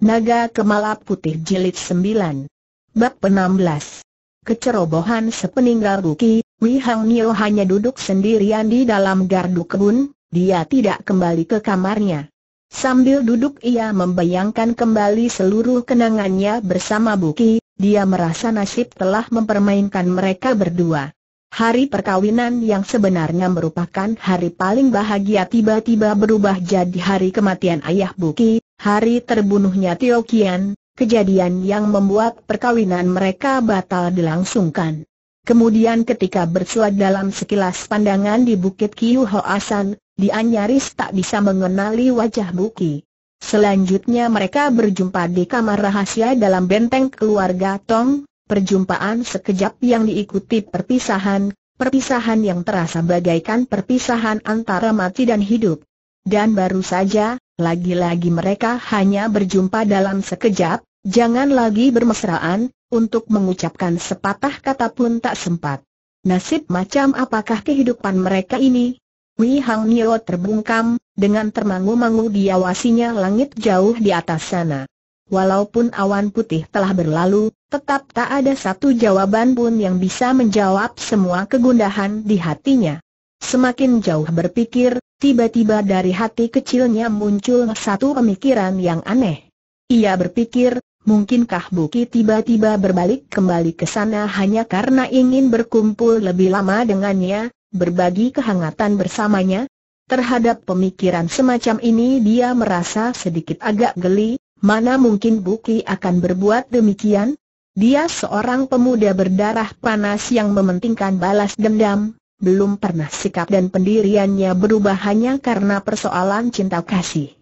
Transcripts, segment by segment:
Naga Kemala Putih Jilid 9 Bab 16 Kecerobohan sepeninggal Ruki, Wi Hang Nio hanya duduk sendirian di dalam gardu kebun, dia tidak kembali ke kamarnya. Sambil duduk ia membayangkan kembali seluruh kenangannya bersama Buki, dia merasa nasib telah mempermainkan mereka berdua. Hari perkawinan yang sebenarnya merupakan hari paling bahagia tiba-tiba berubah jadi hari kematian ayah Buki, hari terbunuhnya Tio Kian, kejadian yang membuat perkawinan mereka batal dilangsungkan. Kemudian ketika bersua dalam sekilas pandangan di Bukit Kiu Hoasan, dia nyaris tak bisa mengenali wajah Buki. Selanjutnya mereka berjumpa di kamar rahasia dalam benteng keluarga Tong, Perjumpaan sekejap yang diikuti perpisahan, perpisahan yang terasa bagaikan perpisahan antara mati dan hidup. Dan baru saja, lagi-lagi mereka hanya berjumpa dalam sekejap, jangan lagi bermesraan, untuk mengucapkan sepatah kata pun tak sempat. Nasib macam apakah kehidupan mereka ini? Wei Hang Nio terbungkam, dengan termangu-mangu diawasinya langit jauh di atas sana. Walaupun awan putih telah berlalu, tetap tak ada satu jawaban pun yang bisa menjawab semua kegundahan di hatinya. Semakin jauh berpikir, tiba-tiba dari hati kecilnya muncul satu pemikiran yang aneh. Ia berpikir, mungkinkah Buki tiba-tiba berbalik kembali ke sana hanya karena ingin berkumpul lebih lama dengannya, berbagi kehangatan bersamanya? Terhadap pemikiran semacam ini dia merasa sedikit agak geli, Mana mungkin buki akan berbuat demikian? Dia seorang pemuda berdarah panas yang mementingkan balas dendam, belum pernah sikap dan pendiriannya berubah hanya karena persoalan cinta kasih.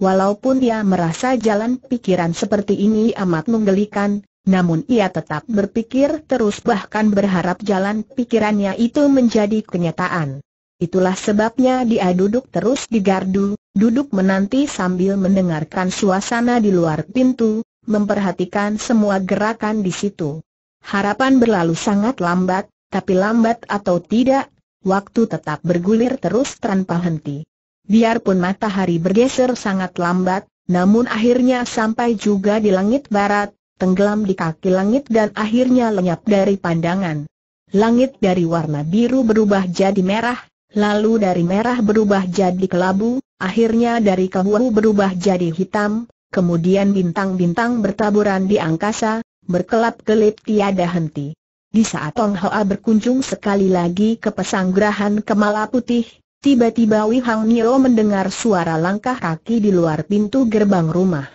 Walaupun dia merasa jalan pikiran seperti ini amat menggelikan, namun ia tetap berpikir terus bahkan berharap jalan pikirannya itu menjadi kenyataan. Itulah sebabnya dia duduk terus di gardu, duduk menanti sambil mendengarkan suasana di luar pintu, memperhatikan semua gerakan di situ. Harapan berlalu sangat lambat, tapi lambat atau tidak, waktu tetap bergulir terus tanpa henti. Biarpun matahari bergeser sangat lambat, namun akhirnya sampai juga di langit barat, tenggelam di kaki langit dan akhirnya lenyap dari pandangan. Langit dari warna biru berubah jadi merah, lalu dari merah berubah jadi kelabu, akhirnya dari kelabu berubah jadi hitam, kemudian bintang-bintang bertaburan di angkasa, berkelap-kelip tiada henti. Di saat Tong Hoa berkunjung sekali lagi ke pesanggrahan Kemala Putih, tiba-tiba Wihang Hang Nio mendengar suara langkah kaki di luar pintu gerbang rumah.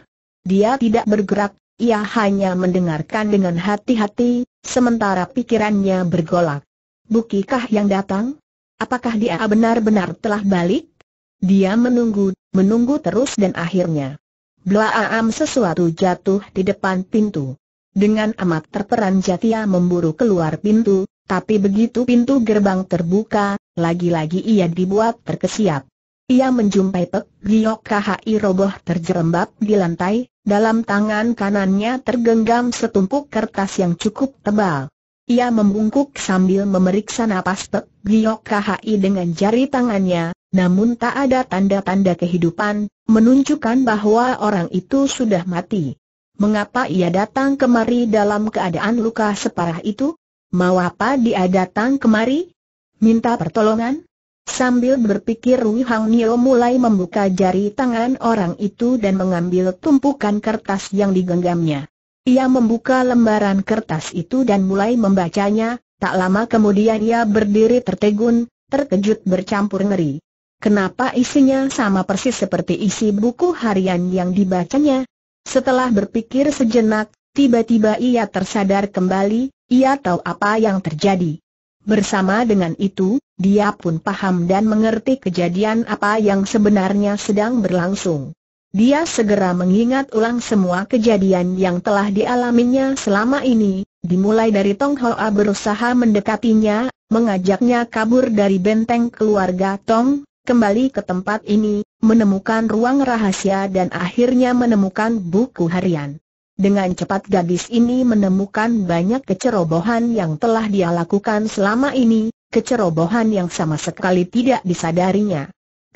Dia tidak bergerak, ia hanya mendengarkan dengan hati-hati, sementara pikirannya bergolak. Bukikah yang datang? Apakah dia benar-benar telah balik? Dia menunggu, menunggu terus dan akhirnya. Belaam sesuatu jatuh di depan pintu. Dengan amat terperanjat ia memburu keluar pintu, tapi begitu pintu gerbang terbuka, lagi-lagi ia dibuat terkesiap. Ia menjumpai Pek Giok KHI roboh terjerembab di lantai, dalam tangan kanannya tergenggam setumpuk kertas yang cukup tebal. Ia membungkuk sambil memeriksa napas Pek Giyok Khai dengan jari tangannya, namun tak ada tanda-tanda kehidupan, menunjukkan bahwa orang itu sudah mati. Mengapa ia datang kemari dalam keadaan luka separah itu? Mau apa dia datang kemari? Minta pertolongan? Sambil berpikir Wu Hang Nio mulai membuka jari tangan orang itu dan mengambil tumpukan kertas yang digenggamnya. Ia membuka lembaran kertas itu dan mulai membacanya, tak lama kemudian ia berdiri tertegun, terkejut bercampur ngeri. Kenapa isinya sama persis seperti isi buku harian yang dibacanya? Setelah berpikir sejenak, tiba-tiba ia tersadar kembali, ia tahu apa yang terjadi. Bersama dengan itu, dia pun paham dan mengerti kejadian apa yang sebenarnya sedang berlangsung. Dia segera mengingat ulang semua kejadian yang telah dialaminya selama ini, dimulai dari Tong Hoa berusaha mendekatinya, mengajaknya kabur dari benteng keluarga Tong, kembali ke tempat ini, menemukan ruang rahasia dan akhirnya menemukan buku harian. Dengan cepat gadis ini menemukan banyak kecerobohan yang telah dia lakukan selama ini, kecerobohan yang sama sekali tidak disadarinya.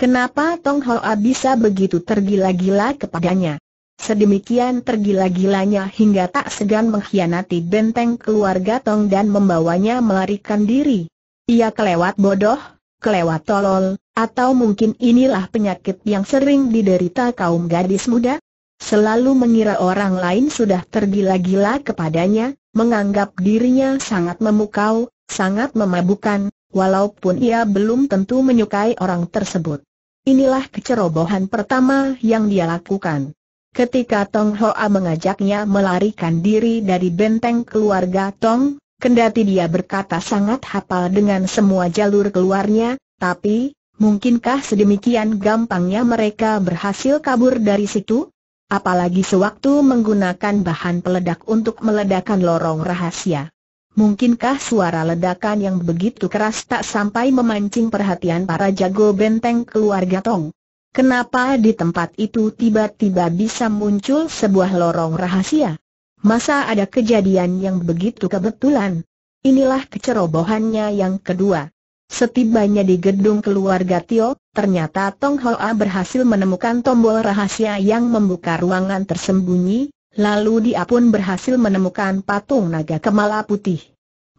Kenapa Tong Hoa bisa begitu tergila-gila kepadanya? Sedemikian tergila-gilanya hingga tak segan mengkhianati benteng keluarga Tong dan membawanya melarikan diri. Ia kelewat bodoh, kelewat tolol, atau mungkin inilah penyakit yang sering diderita kaum gadis muda? Selalu mengira orang lain sudah tergila-gila kepadanya, menganggap dirinya sangat memukau, sangat memabukan, walaupun ia belum tentu menyukai orang tersebut. Inilah kecerobohan pertama yang dia lakukan. Ketika Tong Hoa mengajaknya melarikan diri dari benteng keluarga Tong, kendati dia berkata sangat hafal dengan semua jalur keluarnya, tapi, mungkinkah sedemikian gampangnya mereka berhasil kabur dari situ? Apalagi sewaktu menggunakan bahan peledak untuk meledakkan lorong rahasia. Mungkinkah suara ledakan yang begitu keras tak sampai memancing perhatian para jago benteng keluarga Tong? Kenapa di tempat itu tiba-tiba bisa muncul sebuah lorong rahasia? Masa ada kejadian yang begitu kebetulan? Inilah kecerobohannya yang kedua. Setibanya di gedung keluarga Tio, ternyata Tong Hoa berhasil menemukan tombol rahasia yang membuka ruangan tersembunyi, Lalu dia pun berhasil menemukan patung naga kemala putih.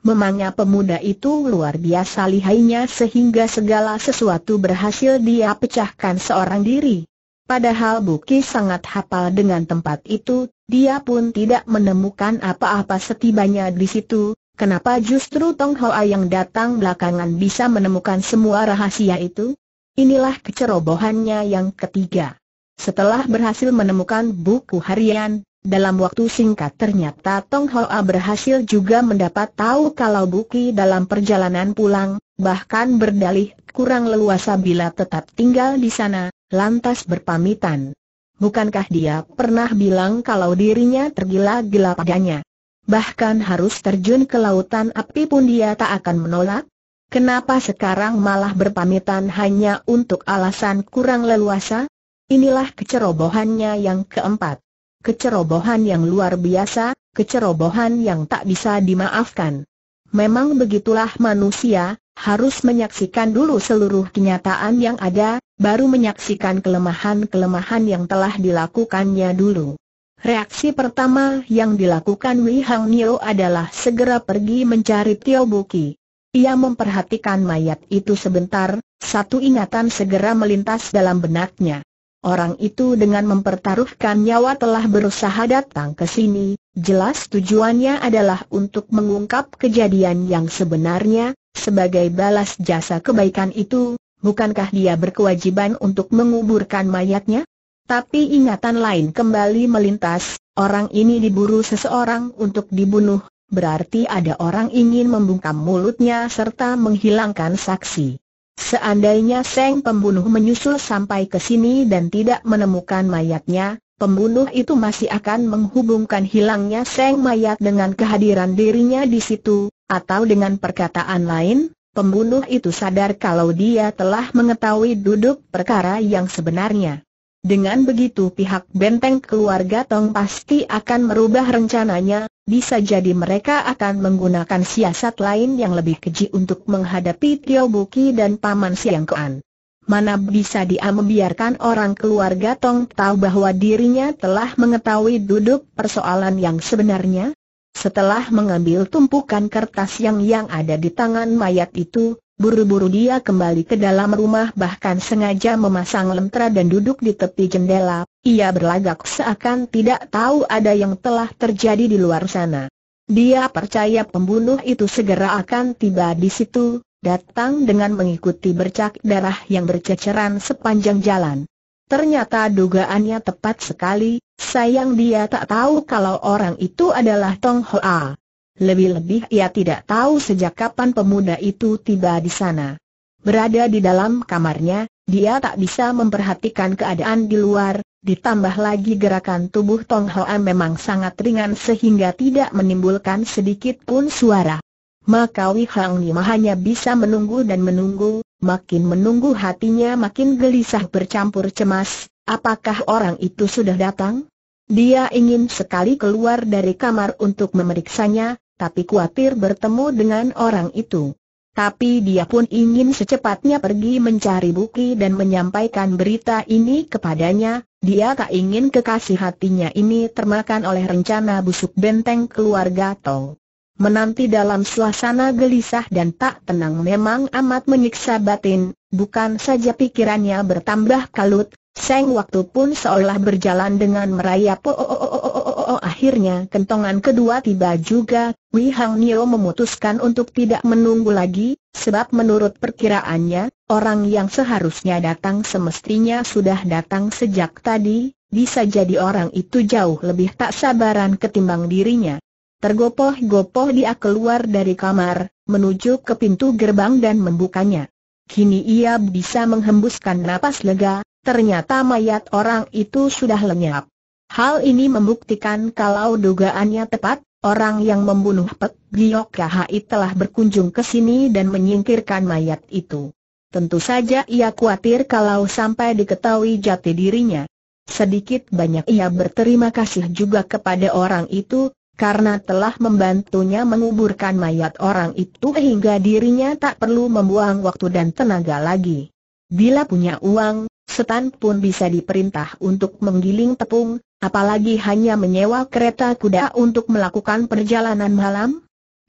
Memangnya pemuda itu luar biasa lihainya sehingga segala sesuatu berhasil dia pecahkan seorang diri. Padahal Buki sangat hafal dengan tempat itu, dia pun tidak menemukan apa-apa setibanya di situ, kenapa justru Tong Hoa yang datang belakangan bisa menemukan semua rahasia itu? Inilah kecerobohannya yang ketiga. Setelah berhasil menemukan buku harian, dalam waktu singkat ternyata Tong Hoa berhasil juga mendapat tahu kalau Buki dalam perjalanan pulang, bahkan berdalih kurang leluasa bila tetap tinggal di sana, lantas berpamitan. Bukankah dia pernah bilang kalau dirinya tergila-gila padanya? Bahkan harus terjun ke lautan api pun dia tak akan menolak? Kenapa sekarang malah berpamitan hanya untuk alasan kurang leluasa? Inilah kecerobohannya yang keempat kecerobohan yang luar biasa, kecerobohan yang tak bisa dimaafkan. Memang begitulah manusia, harus menyaksikan dulu seluruh kenyataan yang ada, baru menyaksikan kelemahan-kelemahan yang telah dilakukannya dulu. Reaksi pertama yang dilakukan Wei Hang Nio adalah segera pergi mencari Tio Buki. Ia memperhatikan mayat itu sebentar, satu ingatan segera melintas dalam benaknya. Orang itu dengan mempertaruhkan nyawa telah berusaha datang ke sini, jelas tujuannya adalah untuk mengungkap kejadian yang sebenarnya, sebagai balas jasa kebaikan itu, bukankah dia berkewajiban untuk menguburkan mayatnya? Tapi ingatan lain kembali melintas, orang ini diburu seseorang untuk dibunuh, berarti ada orang ingin membungkam mulutnya serta menghilangkan saksi. Seandainya Seng pembunuh menyusul sampai ke sini dan tidak menemukan mayatnya, pembunuh itu masih akan menghubungkan hilangnya Seng mayat dengan kehadiran dirinya di situ, atau dengan perkataan lain, pembunuh itu sadar kalau dia telah mengetahui duduk perkara yang sebenarnya. Dengan begitu pihak benteng keluarga Tong pasti akan merubah rencananya, bisa jadi mereka akan menggunakan siasat lain yang lebih keji untuk menghadapi Tio Buki dan Paman Siang Kuan. Mana bisa dia membiarkan orang keluarga Tong tahu bahwa dirinya telah mengetahui duduk persoalan yang sebenarnya? Setelah mengambil tumpukan kertas yang yang ada di tangan mayat itu, Buru-buru dia kembali ke dalam rumah bahkan sengaja memasang lentera dan duduk di tepi jendela. Ia berlagak seakan tidak tahu ada yang telah terjadi di luar sana. Dia percaya pembunuh itu segera akan tiba di situ, datang dengan mengikuti bercak darah yang berceceran sepanjang jalan. Ternyata dugaannya tepat sekali, sayang dia tak tahu kalau orang itu adalah Tong Hoa. Lebih-lebih ia tidak tahu sejak kapan pemuda itu tiba di sana. Berada di dalam kamarnya, dia tak bisa memperhatikan keadaan di luar, ditambah lagi gerakan tubuh Tong Hoa memang sangat ringan sehingga tidak menimbulkan sedikit pun suara. Maka Wei Hang Nima hanya bisa menunggu dan menunggu, makin menunggu hatinya makin gelisah bercampur cemas, apakah orang itu sudah datang? Dia ingin sekali keluar dari kamar untuk memeriksanya, tapi khawatir bertemu dengan orang itu. Tapi dia pun ingin secepatnya pergi mencari Buki dan menyampaikan berita ini kepadanya, dia tak ingin kekasih hatinya ini termakan oleh rencana busuk benteng keluarga Tong. Menanti dalam suasana gelisah dan tak tenang memang amat menyiksa batin, bukan saja pikirannya bertambah kalut, seng waktu pun seolah berjalan dengan merayap. Oh, oh, oh, oh, oh, Oh akhirnya kentongan kedua tiba juga, Wei Hang Nio memutuskan untuk tidak menunggu lagi, sebab menurut perkiraannya, orang yang seharusnya datang semestinya sudah datang sejak tadi, bisa jadi orang itu jauh lebih tak sabaran ketimbang dirinya. Tergopoh-gopoh dia keluar dari kamar, menuju ke pintu gerbang dan membukanya. Kini ia bisa menghembuskan napas lega, ternyata mayat orang itu sudah lenyap. Hal ini membuktikan kalau dugaannya tepat, orang yang membunuh Pek Giok Kahai telah berkunjung ke sini dan menyingkirkan mayat itu. Tentu saja ia khawatir kalau sampai diketahui jati dirinya. Sedikit banyak ia berterima kasih juga kepada orang itu, karena telah membantunya menguburkan mayat orang itu hingga dirinya tak perlu membuang waktu dan tenaga lagi. Bila punya uang, Setan pun bisa diperintah untuk menggiling tepung, apalagi hanya menyewa kereta kuda untuk melakukan perjalanan malam?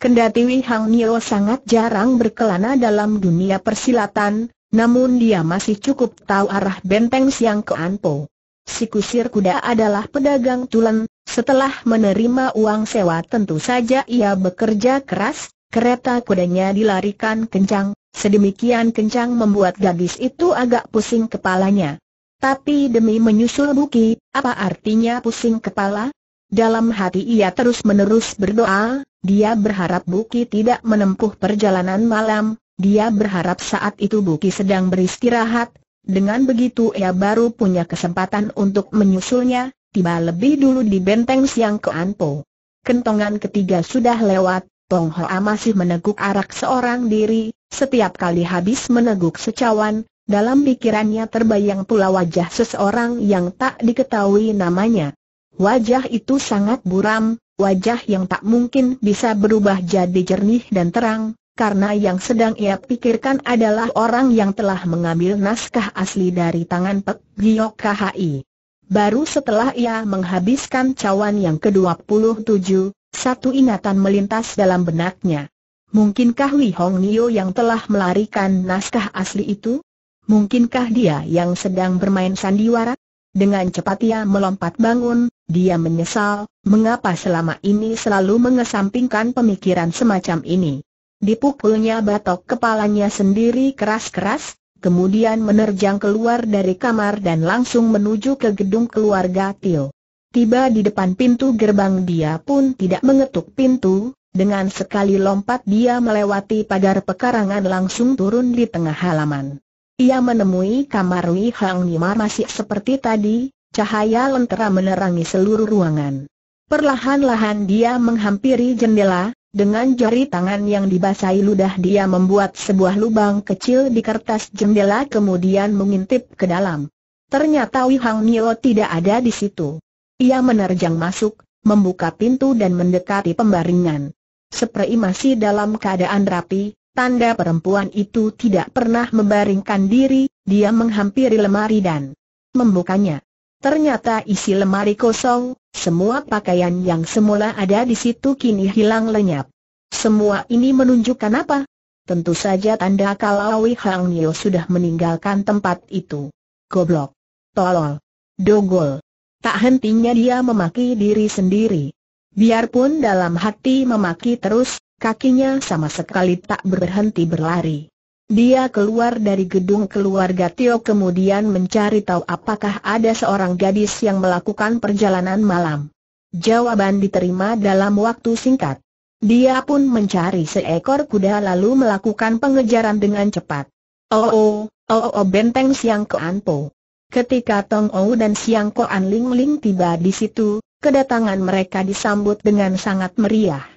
Kendati Wei Hang Nio sangat jarang berkelana dalam dunia persilatan, namun dia masih cukup tahu arah benteng Siang ke Anpo. Si kusir kuda adalah pedagang tulen, setelah menerima uang sewa tentu saja ia bekerja keras, kereta kudanya dilarikan kencang, sedemikian kencang membuat gadis itu agak pusing kepalanya. Tapi demi menyusul Buki, apa artinya pusing kepala? Dalam hati ia terus-menerus berdoa, dia berharap Buki tidak menempuh perjalanan malam, dia berharap saat itu Buki sedang beristirahat, dengan begitu ia baru punya kesempatan untuk menyusulnya, tiba lebih dulu di benteng siang ke Anpo. Kentongan ketiga sudah lewat, Tong Hoa masih meneguk arak seorang diri, setiap kali habis meneguk secawan, dalam pikirannya terbayang pula wajah seseorang yang tak diketahui namanya. Wajah itu sangat buram, wajah yang tak mungkin bisa berubah jadi jernih dan terang, karena yang sedang ia pikirkan adalah orang yang telah mengambil naskah asli dari tangan Pek Giyok KHI. Baru setelah ia menghabiskan cawan yang ke-27, satu ingatan melintas dalam benaknya. Mungkinkah Li Hong Nio yang telah melarikan naskah asli itu? Mungkinkah dia yang sedang bermain sandiwara? Dengan cepat ia melompat bangun, dia menyesal, mengapa selama ini selalu mengesampingkan pemikiran semacam ini. Dipukulnya batok kepalanya sendiri keras-keras, kemudian menerjang keluar dari kamar dan langsung menuju ke gedung keluarga Tio. Tiba di depan pintu gerbang dia pun tidak mengetuk pintu, dengan sekali lompat dia melewati pagar pekarangan langsung turun di tengah halaman. Ia menemui kamar Wei Hang Nima masih seperti tadi, cahaya lentera menerangi seluruh ruangan. Perlahan-lahan dia menghampiri jendela, dengan jari tangan yang dibasahi ludah dia membuat sebuah lubang kecil di kertas jendela kemudian mengintip ke dalam. Ternyata Wei Hang Nio tidak ada di situ. Ia menerjang masuk, membuka pintu dan mendekati pembaringan. Seprei masih dalam keadaan rapi, Tanda perempuan itu tidak pernah membaringkan diri, dia menghampiri lemari dan membukanya. Ternyata isi lemari kosong, semua pakaian yang semula ada di situ kini hilang lenyap. Semua ini menunjukkan apa? Tentu saja tanda kalau Wei Hang Nio sudah meninggalkan tempat itu. Goblok. Tolol. Dogol. Tak hentinya dia memaki diri sendiri. Biarpun dalam hati memaki terus, kakinya sama sekali tak berhenti berlari. Dia keluar dari gedung keluarga Tio kemudian mencari tahu apakah ada seorang gadis yang melakukan perjalanan malam. Jawaban diterima dalam waktu singkat. Dia pun mencari seekor kuda lalu melakukan pengejaran dengan cepat. Oh oh, oh oh, oh benteng Siang ke Anpo. Ketika Tong Ou dan Siang Koan Ling Ling tiba di situ, kedatangan mereka disambut dengan sangat meriah.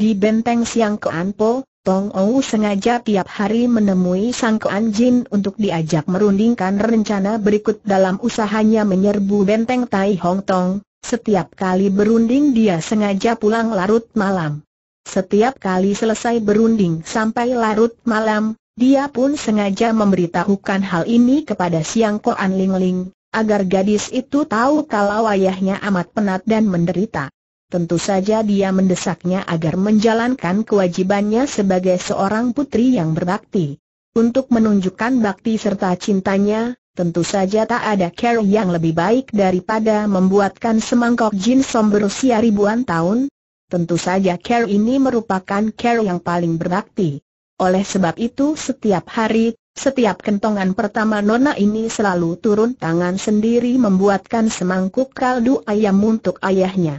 Di benteng Siang Keanpo, Tong Ou sengaja tiap hari menemui Sang Kean Jin untuk diajak merundingkan rencana berikut dalam usahanya menyerbu benteng Tai Hong Tong. Setiap kali berunding dia sengaja pulang larut malam. Setiap kali selesai berunding sampai larut malam, dia pun sengaja memberitahukan hal ini kepada Siang Koan Ling Ling, agar gadis itu tahu kalau ayahnya amat penat dan menderita. Tentu saja dia mendesaknya agar menjalankan kewajibannya sebagai seorang putri yang berbakti. Untuk menunjukkan bakti serta cintanya, tentu saja tak ada care yang lebih baik daripada membuatkan semangkok jin som berusia ribuan tahun. Tentu saja care ini merupakan care yang paling berbakti. Oleh sebab itu setiap hari, setiap kentongan pertama Nona ini selalu turun tangan sendiri membuatkan semangkuk kaldu ayam untuk ayahnya.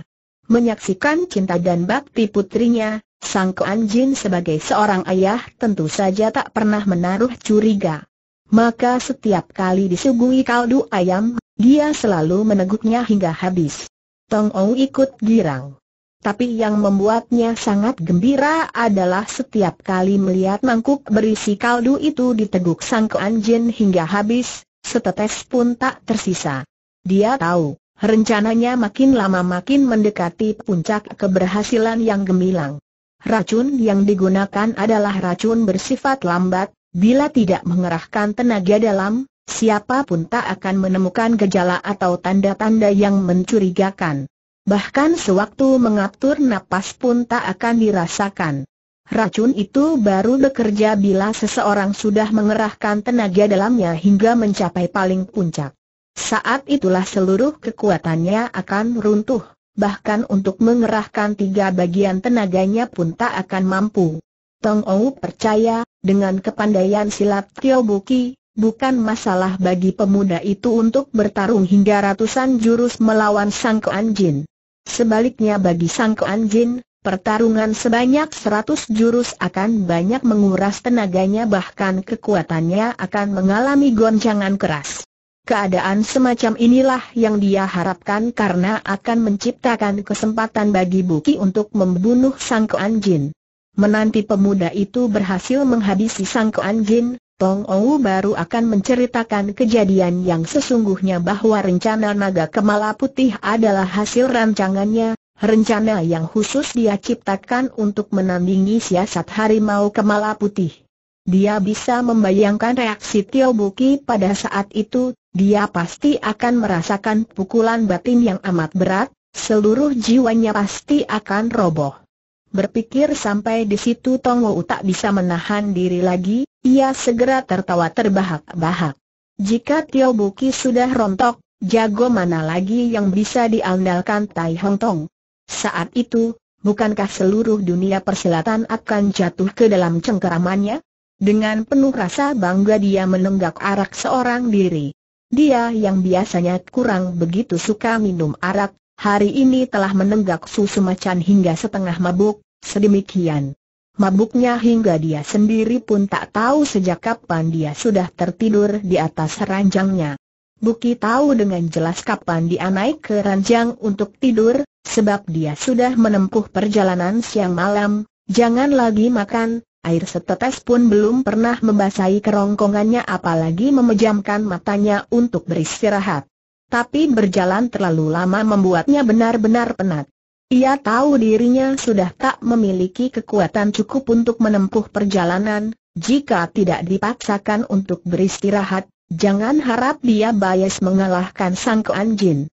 Menyaksikan cinta dan bakti putrinya, Sang Kuan sebagai seorang ayah tentu saja tak pernah menaruh curiga. Maka setiap kali disuguhi kaldu ayam, dia selalu meneguknya hingga habis. Tong Ong ikut girang. Tapi yang membuatnya sangat gembira adalah setiap kali melihat mangkuk berisi kaldu itu diteguk Sang Kuan hingga habis, setetes pun tak tersisa. Dia tahu, Rencananya makin lama makin mendekati puncak keberhasilan yang gemilang. Racun yang digunakan adalah racun bersifat lambat, bila tidak mengerahkan tenaga dalam, siapapun tak akan menemukan gejala atau tanda-tanda yang mencurigakan. Bahkan sewaktu mengatur napas pun tak akan dirasakan. Racun itu baru bekerja bila seseorang sudah mengerahkan tenaga dalamnya hingga mencapai paling puncak. Saat itulah seluruh kekuatannya akan runtuh, bahkan untuk mengerahkan tiga bagian tenaganya pun tak akan mampu. Tong Ou percaya, dengan kepandaian silat Tio Buki, bukan masalah bagi pemuda itu untuk bertarung hingga ratusan jurus melawan Sang Kuan Jin. Sebaliknya bagi Sang Kuan Jin, pertarungan sebanyak seratus jurus akan banyak menguras tenaganya bahkan kekuatannya akan mengalami goncangan keras. Keadaan semacam inilah yang dia harapkan karena akan menciptakan kesempatan bagi Buki untuk membunuh Sang Kuan Jin. Menanti pemuda itu berhasil menghabisi Sang Kuan Jin, Tong Ou baru akan menceritakan kejadian yang sesungguhnya bahwa rencana naga kemala putih adalah hasil rancangannya, rencana yang khusus dia ciptakan untuk menandingi siasat harimau kemala putih. Dia bisa membayangkan reaksi Tio Buki pada saat itu, dia pasti akan merasakan pukulan batin yang amat berat, seluruh jiwanya pasti akan roboh. Berpikir sampai di situ Tong Wu tak bisa menahan diri lagi, ia segera tertawa terbahak-bahak. Jika Tio Buki sudah rontok, jago mana lagi yang bisa diandalkan Tai Hong Tong? Saat itu, bukankah seluruh dunia persilatan akan jatuh ke dalam cengkeramannya? Dengan penuh rasa bangga dia menenggak arak seorang diri. Dia yang biasanya kurang begitu suka minum arak, hari ini telah menenggak susu macan hingga setengah mabuk, sedemikian. Mabuknya hingga dia sendiri pun tak tahu sejak kapan dia sudah tertidur di atas ranjangnya. Buki tahu dengan jelas kapan dia naik ke ranjang untuk tidur, sebab dia sudah menempuh perjalanan siang malam, jangan lagi makan, air setetes pun belum pernah membasahi kerongkongannya apalagi memejamkan matanya untuk beristirahat. Tapi berjalan terlalu lama membuatnya benar-benar penat. Ia tahu dirinya sudah tak memiliki kekuatan cukup untuk menempuh perjalanan, jika tidak dipaksakan untuk beristirahat, jangan harap dia bias mengalahkan sang keanjin.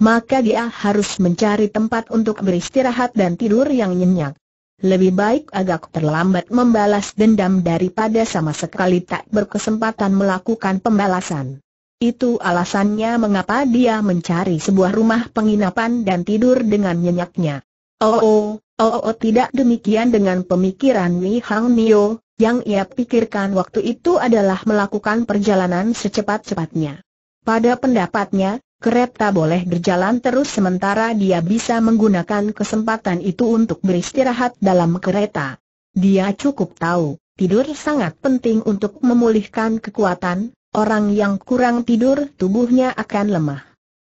Maka dia harus mencari tempat untuk beristirahat dan tidur yang nyenyak lebih baik agak terlambat membalas dendam daripada sama sekali tak berkesempatan melakukan pembalasan. Itu alasannya mengapa dia mencari sebuah rumah penginapan dan tidur dengan nyenyaknya. Oh, oh, oh, oh tidak demikian dengan pemikiran Wei Hang Nio, yang ia pikirkan waktu itu adalah melakukan perjalanan secepat-cepatnya. Pada pendapatnya, kereta boleh berjalan terus sementara dia bisa menggunakan kesempatan itu untuk beristirahat dalam kereta. Dia cukup tahu, tidur sangat penting untuk memulihkan kekuatan, orang yang kurang tidur tubuhnya akan lemah.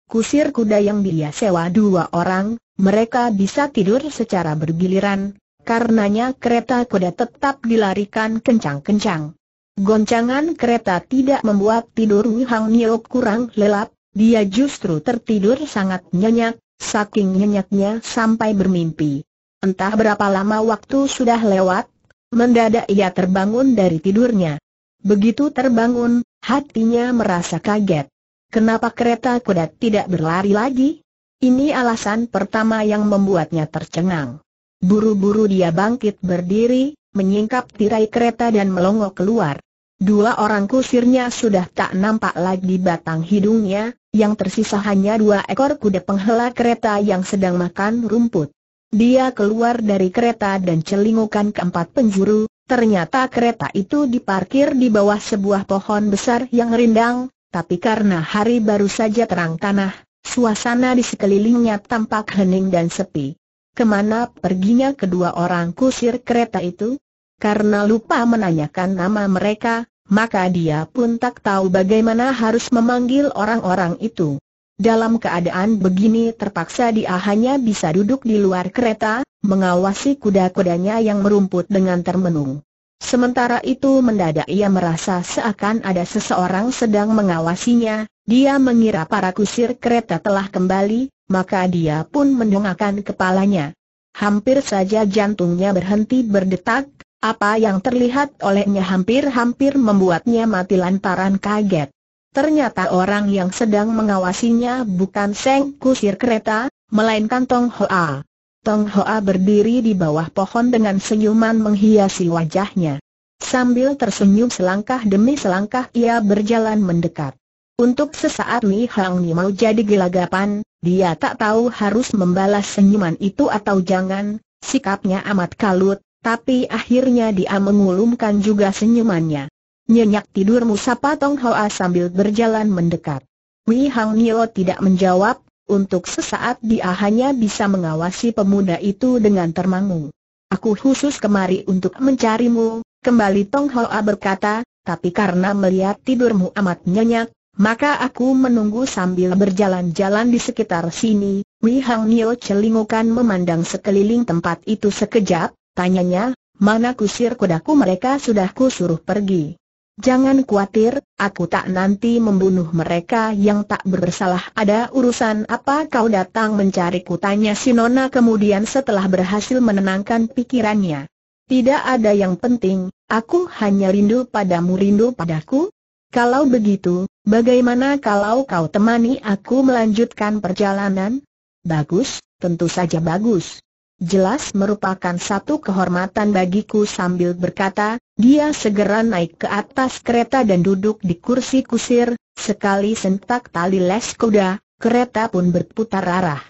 Kusir kuda yang dia sewa dua orang, mereka bisa tidur secara bergiliran, karenanya kereta kuda tetap dilarikan kencang-kencang. Goncangan kereta tidak membuat tidur Wihang Nio kurang lelap, dia justru tertidur sangat nyenyak, saking nyenyaknya sampai bermimpi. Entah berapa lama waktu sudah lewat, mendadak ia terbangun dari tidurnya. Begitu terbangun, hatinya merasa kaget. Kenapa kereta kuda tidak berlari lagi? Ini alasan pertama yang membuatnya tercengang. Buru-buru dia bangkit berdiri, menyingkap tirai kereta dan melongo keluar. Dua orang kusirnya sudah tak nampak lagi batang hidungnya, yang tersisa hanya dua ekor kuda penghela kereta yang sedang makan rumput. Dia keluar dari kereta dan celingukan keempat penjuru, ternyata kereta itu diparkir di bawah sebuah pohon besar yang rindang, tapi karena hari baru saja terang tanah, suasana di sekelilingnya tampak hening dan sepi. Kemana perginya kedua orang kusir kereta itu? Karena lupa menanyakan nama mereka, maka dia pun tak tahu bagaimana harus memanggil orang-orang itu. Dalam keadaan begini terpaksa dia hanya bisa duduk di luar kereta, mengawasi kuda-kudanya yang merumput dengan termenung. Sementara itu mendadak ia merasa seakan ada seseorang sedang mengawasinya, dia mengira para kusir kereta telah kembali, maka dia pun mendongakkan kepalanya. Hampir saja jantungnya berhenti berdetak, apa yang terlihat olehnya hampir-hampir membuatnya mati lantaran kaget. Ternyata orang yang sedang mengawasinya bukan Seng Kusir kereta, melainkan Tong Hoa. Tong Hoa berdiri di bawah pohon dengan senyuman menghiasi wajahnya. Sambil tersenyum selangkah demi selangkah ia berjalan mendekat. Untuk sesaat Li Hang Ni mau jadi gelagapan, dia tak tahu harus membalas senyuman itu atau jangan, sikapnya amat kalut, tapi akhirnya dia mengulumkan juga senyumannya. Nyenyak tidurmu sapa Tong Hoa sambil berjalan mendekat. Wei Hang Nio tidak menjawab, untuk sesaat dia hanya bisa mengawasi pemuda itu dengan termangu. Aku khusus kemari untuk mencarimu, kembali Tong Hoa berkata, tapi karena melihat tidurmu amat nyenyak, maka aku menunggu sambil berjalan-jalan di sekitar sini. Wei Hang Nio celingukan memandang sekeliling tempat itu sekejap, Tanyanya, mana kusir kudaku mereka sudah kusuruh pergi. Jangan khawatir, aku tak nanti membunuh mereka yang tak bersalah. Ada urusan apa kau datang mencariku? Tanya si Nona kemudian setelah berhasil menenangkan pikirannya. Tidak ada yang penting, aku hanya rindu padamu rindu padaku. Kalau begitu, bagaimana kalau kau temani aku melanjutkan perjalanan? Bagus, tentu saja bagus jelas merupakan satu kehormatan bagiku sambil berkata, dia segera naik ke atas kereta dan duduk di kursi kusir, sekali sentak tali les kuda, kereta pun berputar arah.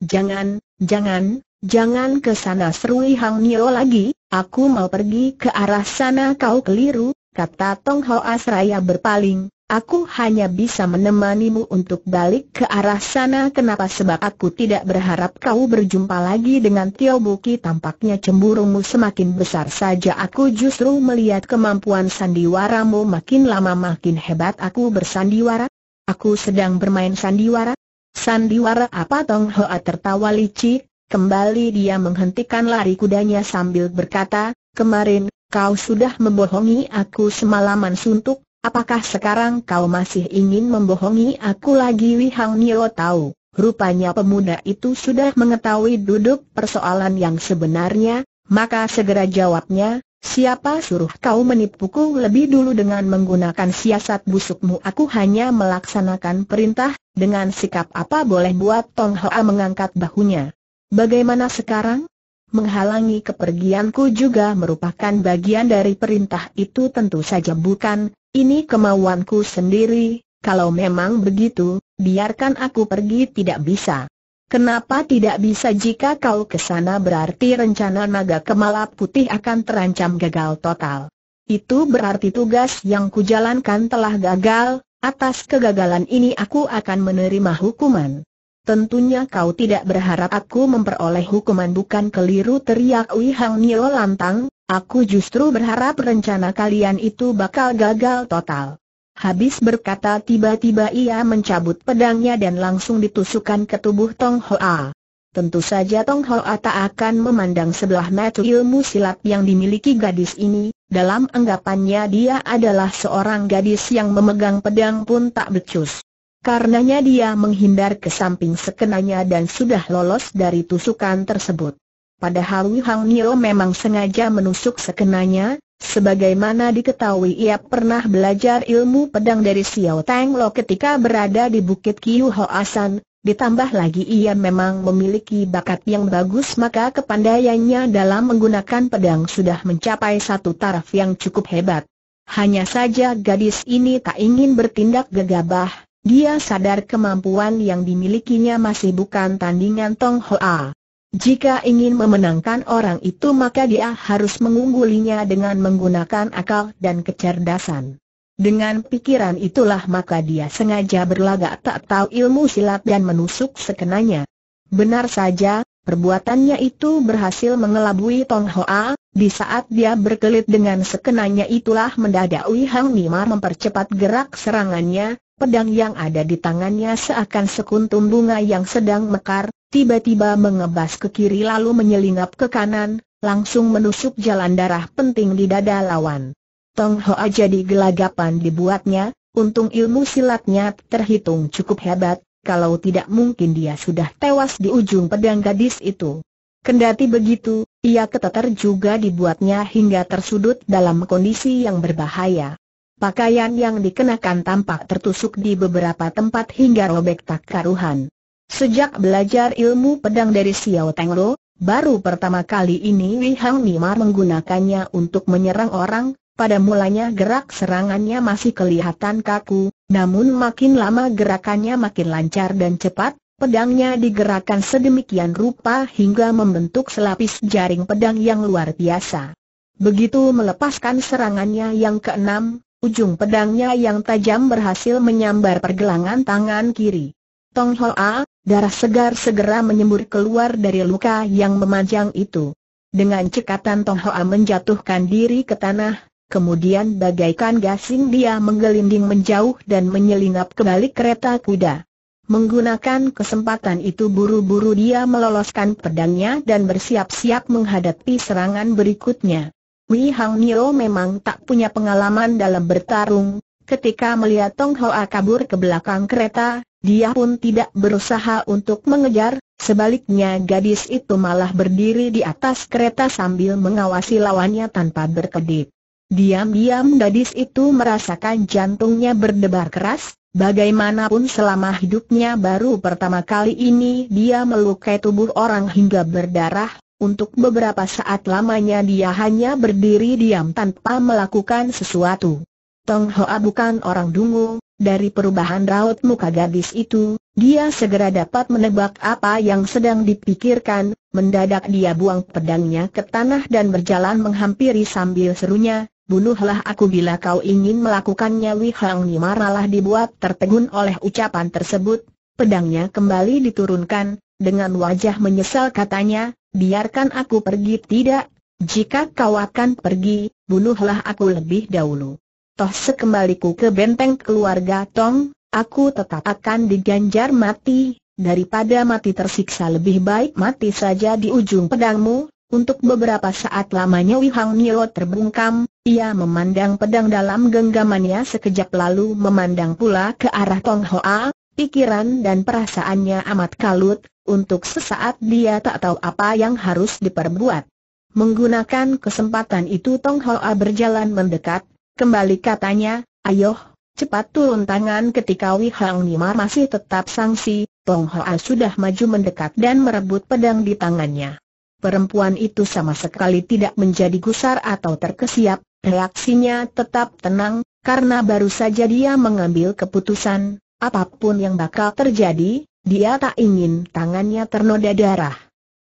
Jangan, jangan, jangan ke sana serui Hang Nio lagi, aku mau pergi ke arah sana kau keliru, kata Tong Hoa seraya berpaling, Aku hanya bisa menemanimu untuk balik ke arah sana kenapa sebab aku tidak berharap kau berjumpa lagi dengan Tio Buki tampaknya cemburumu semakin besar saja aku justru melihat kemampuan sandiwaramu makin lama makin hebat aku bersandiwara. Aku sedang bermain sandiwara. Sandiwara apa Tong Hoa tertawa licik, kembali dia menghentikan lari kudanya sambil berkata, kemarin, kau sudah membohongi aku semalaman suntuk, Apakah sekarang kau masih ingin membohongi aku lagi Wi Hang Nio tahu? Rupanya pemuda itu sudah mengetahui duduk persoalan yang sebenarnya, maka segera jawabnya, Siapa suruh kau menipuku lebih dulu dengan menggunakan siasat busukmu? Aku hanya melaksanakan perintah, dengan sikap apa boleh buat Tong Hoa mengangkat bahunya. Bagaimana sekarang? Menghalangi kepergianku juga merupakan bagian dari perintah itu tentu saja bukan, ini kemauanku sendiri, kalau memang begitu, biarkan aku pergi tidak bisa. Kenapa tidak bisa jika kau ke sana berarti rencana naga kemala putih akan terancam gagal total. Itu berarti tugas yang kujalankan telah gagal, atas kegagalan ini aku akan menerima hukuman. Tentunya kau tidak berharap aku memperoleh hukuman bukan keliru teriak Wei Hang Nio lantang, aku justru berharap rencana kalian itu bakal gagal total. Habis berkata tiba-tiba ia mencabut pedangnya dan langsung ditusukkan ke tubuh Tong Hoa. Tentu saja Tong Hoa tak akan memandang sebelah mata ilmu silat yang dimiliki gadis ini, dalam anggapannya dia adalah seorang gadis yang memegang pedang pun tak becus. Karenanya dia menghindar ke samping sekenanya dan sudah lolos dari tusukan tersebut. Padahal Wu Hang Nio memang sengaja menusuk sekenanya, sebagaimana diketahui ia pernah belajar ilmu pedang dari Xiao Tang Lo ketika berada di Bukit Kiu Hoasan, Ditambah lagi ia memang memiliki bakat yang bagus maka kepandaiannya dalam menggunakan pedang sudah mencapai satu taraf yang cukup hebat. Hanya saja gadis ini tak ingin bertindak gegabah, dia sadar kemampuan yang dimilikinya masih bukan tandingan Tong Hoa. Jika ingin memenangkan orang itu maka dia harus mengunggulinya dengan menggunakan akal dan kecerdasan. Dengan pikiran itulah maka dia sengaja berlagak tak tahu ilmu silat dan menusuk sekenanya. Benar saja, perbuatannya itu berhasil mengelabui Tong Hoa, di saat dia berkelit dengan sekenanya itulah mendadak Wihang Hang Nima mempercepat gerak serangannya, Pedang yang ada di tangannya seakan sekuntum bunga yang sedang mekar, tiba-tiba mengebas ke kiri lalu menyelinap ke kanan, langsung menusuk jalan darah penting di dada lawan. Tong Hoa jadi gelagapan dibuatnya, untung ilmu silatnya terhitung cukup hebat, kalau tidak mungkin dia sudah tewas di ujung pedang gadis itu. Kendati begitu, ia keteter juga dibuatnya hingga tersudut dalam kondisi yang berbahaya. Pakaian yang dikenakan tampak tertusuk di beberapa tempat hingga robek tak karuhan. Sejak belajar ilmu pedang dari Xiao Tenglo, baru pertama kali ini Wei Hang Nimar menggunakannya untuk menyerang orang, pada mulanya gerak serangannya masih kelihatan kaku, namun makin lama gerakannya makin lancar dan cepat, pedangnya digerakkan sedemikian rupa hingga membentuk selapis jaring pedang yang luar biasa. Begitu melepaskan serangannya yang keenam, Ujung pedangnya yang tajam berhasil menyambar pergelangan tangan kiri. Tong Hoa, darah segar segera menyembur keluar dari luka yang memanjang itu. Dengan cekatan Tong Hoa menjatuhkan diri ke tanah, kemudian bagaikan gasing dia menggelinding menjauh dan menyelinap ke balik kereta kuda. Menggunakan kesempatan itu buru-buru dia meloloskan pedangnya dan bersiap-siap menghadapi serangan berikutnya. Wei Hang memang tak punya pengalaman dalam bertarung, ketika melihat Tong Hoa kabur ke belakang kereta, dia pun tidak berusaha untuk mengejar, sebaliknya gadis itu malah berdiri di atas kereta sambil mengawasi lawannya tanpa berkedip. Diam-diam gadis itu merasakan jantungnya berdebar keras, bagaimanapun selama hidupnya baru pertama kali ini dia melukai tubuh orang hingga berdarah, untuk beberapa saat lamanya dia hanya berdiri diam tanpa melakukan sesuatu. Tong Hoa bukan orang dungu, dari perubahan raut muka gadis itu, dia segera dapat menebak apa yang sedang dipikirkan, mendadak dia buang pedangnya ke tanah dan berjalan menghampiri sambil serunya, bunuhlah aku bila kau ingin melakukannya Wih Hang Ni marahlah dibuat tertegun oleh ucapan tersebut, pedangnya kembali diturunkan, dengan wajah menyesal katanya, biarkan aku pergi tidak? Jika kau akan pergi, bunuhlah aku lebih dahulu. Toh sekembaliku ke benteng keluarga Tong, aku tetap akan diganjar mati, daripada mati tersiksa lebih baik mati saja di ujung pedangmu. Untuk beberapa saat lamanya Wihang Nio terbungkam, ia memandang pedang dalam genggamannya sekejap lalu memandang pula ke arah Tong Hoa, pikiran dan perasaannya amat kalut, untuk sesaat dia tak tahu apa yang harus diperbuat. Menggunakan kesempatan itu Tong Hoa berjalan mendekat, kembali katanya, ayoh, cepat turun tangan ketika Wei Hang Nima masih tetap sangsi, Tong Hoa sudah maju mendekat dan merebut pedang di tangannya. Perempuan itu sama sekali tidak menjadi gusar atau terkesiap, reaksinya tetap tenang, karena baru saja dia mengambil keputusan, apapun yang bakal terjadi, dia tak ingin tangannya ternoda darah.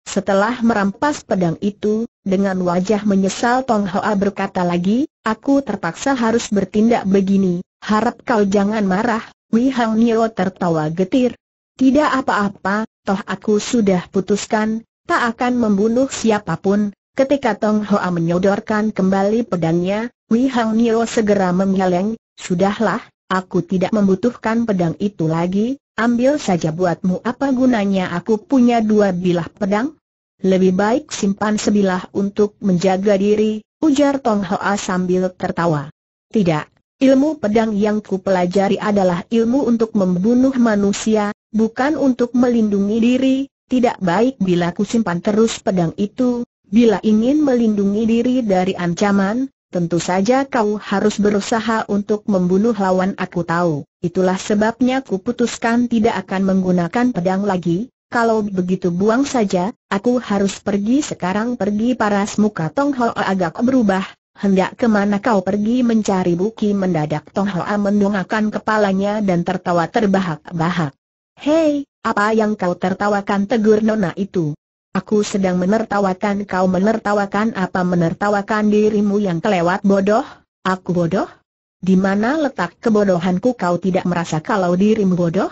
Setelah merampas pedang itu, dengan wajah menyesal Tong Hoa berkata lagi, aku terpaksa harus bertindak begini, harap kau jangan marah, Wei Hang Nio tertawa getir. Tidak apa-apa, toh aku sudah putuskan, tak akan membunuh siapapun. Ketika Tong Hoa menyodorkan kembali pedangnya, Wei Hang Nio segera menggeleng, sudahlah, aku tidak membutuhkan pedang itu lagi, Ambil saja buatmu apa gunanya aku punya dua bilah pedang? Lebih baik simpan sebilah untuk menjaga diri, ujar Tong Hoa sambil tertawa. Tidak, ilmu pedang yang ku pelajari adalah ilmu untuk membunuh manusia, bukan untuk melindungi diri, tidak baik bila ku simpan terus pedang itu, bila ingin melindungi diri dari ancaman, Tentu saja kau harus berusaha untuk membunuh lawan aku tahu, itulah sebabnya ku putuskan tidak akan menggunakan pedang lagi, kalau begitu buang saja, aku harus pergi sekarang pergi paras muka Tong Hao agak berubah, hendak kemana kau pergi mencari buki mendadak Tong Hoa mendongakkan kepalanya dan tertawa terbahak-bahak. Hei, apa yang kau tertawakan tegur nona itu? Aku sedang menertawakan kau menertawakan apa menertawakan dirimu yang kelewat bodoh? Aku bodoh? Di mana letak kebodohanku kau tidak merasa kalau dirimu bodoh?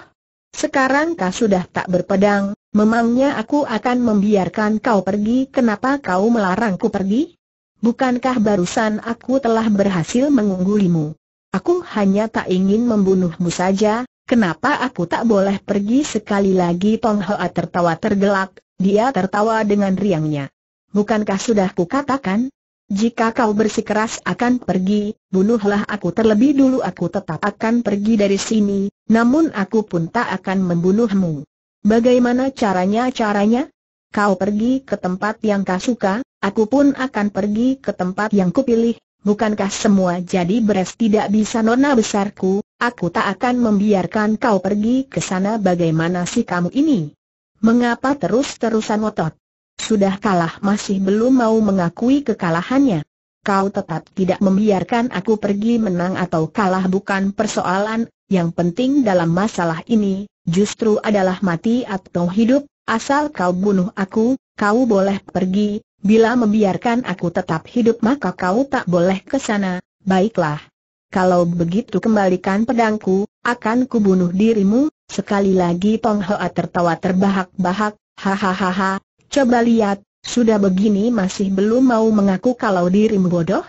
Sekarang kau sudah tak berpedang, memangnya aku akan membiarkan kau pergi kenapa kau melarangku pergi? Bukankah barusan aku telah berhasil mengunggulimu? Aku hanya tak ingin membunuhmu saja, kenapa aku tak boleh pergi sekali lagi Tong Hoa tertawa tergelak, dia tertawa dengan riangnya. Bukankah sudah kukatakan? Jika kau bersikeras akan pergi, bunuhlah aku terlebih dulu aku tetap akan pergi dari sini, namun aku pun tak akan membunuhmu. Bagaimana caranya-caranya? Kau pergi ke tempat yang kau suka, aku pun akan pergi ke tempat yang kupilih, bukankah semua jadi beres tidak bisa nona besarku, aku tak akan membiarkan kau pergi ke sana bagaimana sih kamu ini? Mengapa terus-terusan ngotot? Sudah kalah masih belum mau mengakui kekalahannya. Kau tetap tidak membiarkan aku pergi menang atau kalah bukan persoalan, yang penting dalam masalah ini, justru adalah mati atau hidup, asal kau bunuh aku, kau boleh pergi, bila membiarkan aku tetap hidup maka kau tak boleh ke sana, baiklah. Kalau begitu kembalikan pedangku, akan kubunuh dirimu, sekali lagi Tong Hoa tertawa terbahak-bahak, hahaha, coba lihat, sudah begini masih belum mau mengaku kalau dirimu bodoh?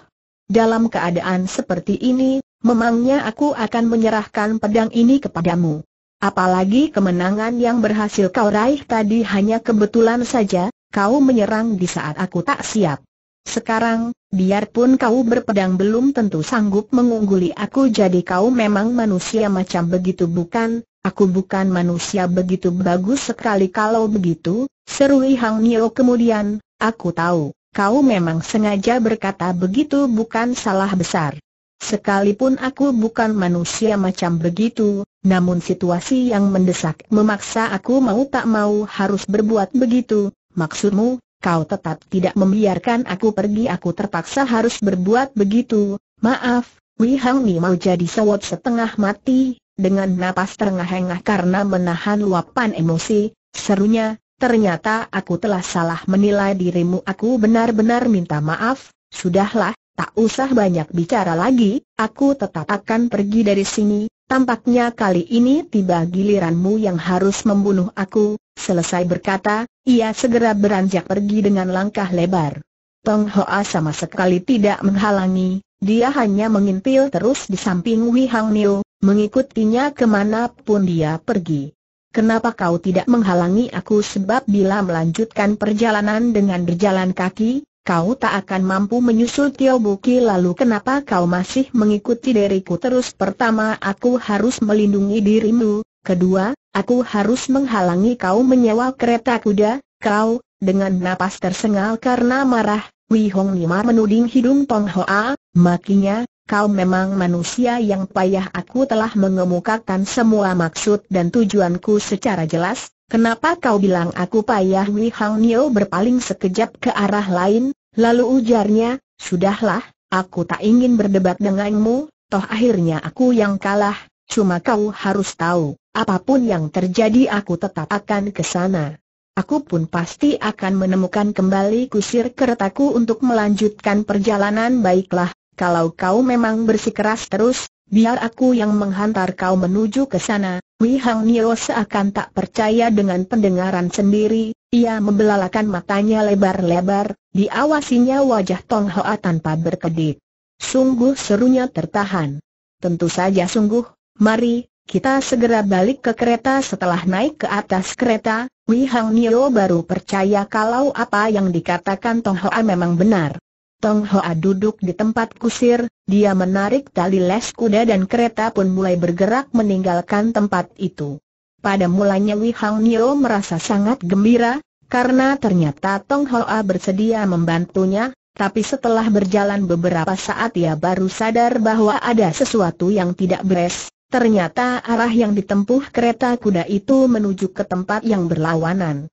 Dalam keadaan seperti ini, memangnya aku akan menyerahkan pedang ini kepadamu. Apalagi kemenangan yang berhasil kau raih tadi hanya kebetulan saja, kau menyerang di saat aku tak siap. Sekarang, biarpun kau berpedang belum tentu sanggup mengungguli aku jadi kau memang manusia macam begitu bukan? Aku bukan manusia begitu bagus sekali kalau begitu, seru Hang Nio kemudian, aku tahu, kau memang sengaja berkata begitu bukan salah besar. Sekalipun aku bukan manusia macam begitu, namun situasi yang mendesak memaksa aku mau tak mau harus berbuat begitu, maksudmu, kau tetap tidak membiarkan aku pergi aku terpaksa harus berbuat begitu, maaf, Wei Hang Mi mau jadi sewot setengah mati, dengan napas terengah-engah karena menahan luapan emosi, serunya, ternyata aku telah salah menilai dirimu aku benar-benar minta maaf, sudahlah, tak usah banyak bicara lagi, aku tetap akan pergi dari sini, tampaknya kali ini tiba giliranmu yang harus membunuh aku, Selesai berkata, ia segera beranjak pergi dengan langkah lebar. Tong Hoa sama sekali tidak menghalangi, dia hanya mengintil terus di samping Wei Hang Niu, mengikutinya kemanapun dia pergi. Kenapa kau tidak menghalangi aku sebab bila melanjutkan perjalanan dengan berjalan kaki, kau tak akan mampu menyusul Tio Buki lalu kenapa kau masih mengikuti diriku terus pertama aku harus melindungi dirimu, Kedua, aku harus menghalangi kau menyewa kereta kuda, kau, dengan napas tersengal karena marah, Wei Hong Nima menuding hidung Tong Hoa, makinya, kau memang manusia yang payah aku telah mengemukakan semua maksud dan tujuanku secara jelas, kenapa kau bilang aku payah Wei Hong Nio berpaling sekejap ke arah lain, lalu ujarnya, sudahlah, aku tak ingin berdebat denganmu, toh akhirnya aku yang kalah, cuma kau harus tahu. Apapun yang terjadi aku tetap akan ke sana. Aku pun pasti akan menemukan kembali kusir keretaku untuk melanjutkan perjalanan baiklah, kalau kau memang bersikeras terus, biar aku yang menghantar kau menuju ke sana. Wei Hang Nio seakan tak percaya dengan pendengaran sendiri, ia membelalakan matanya lebar-lebar, diawasinya wajah Tong Hoa tanpa berkedip. Sungguh serunya tertahan. Tentu saja sungguh, mari kita segera balik ke kereta setelah naik ke atas kereta, Wei Hang Nio baru percaya kalau apa yang dikatakan Tong Hoa memang benar. Tong Hoa duduk di tempat kusir, dia menarik tali les kuda dan kereta pun mulai bergerak meninggalkan tempat itu. Pada mulanya Wei Hang Nio merasa sangat gembira, karena ternyata Tong Hoa bersedia membantunya, tapi setelah berjalan beberapa saat ia baru sadar bahwa ada sesuatu yang tidak beres, Ternyata arah yang ditempuh kereta kuda itu menuju ke tempat yang berlawanan.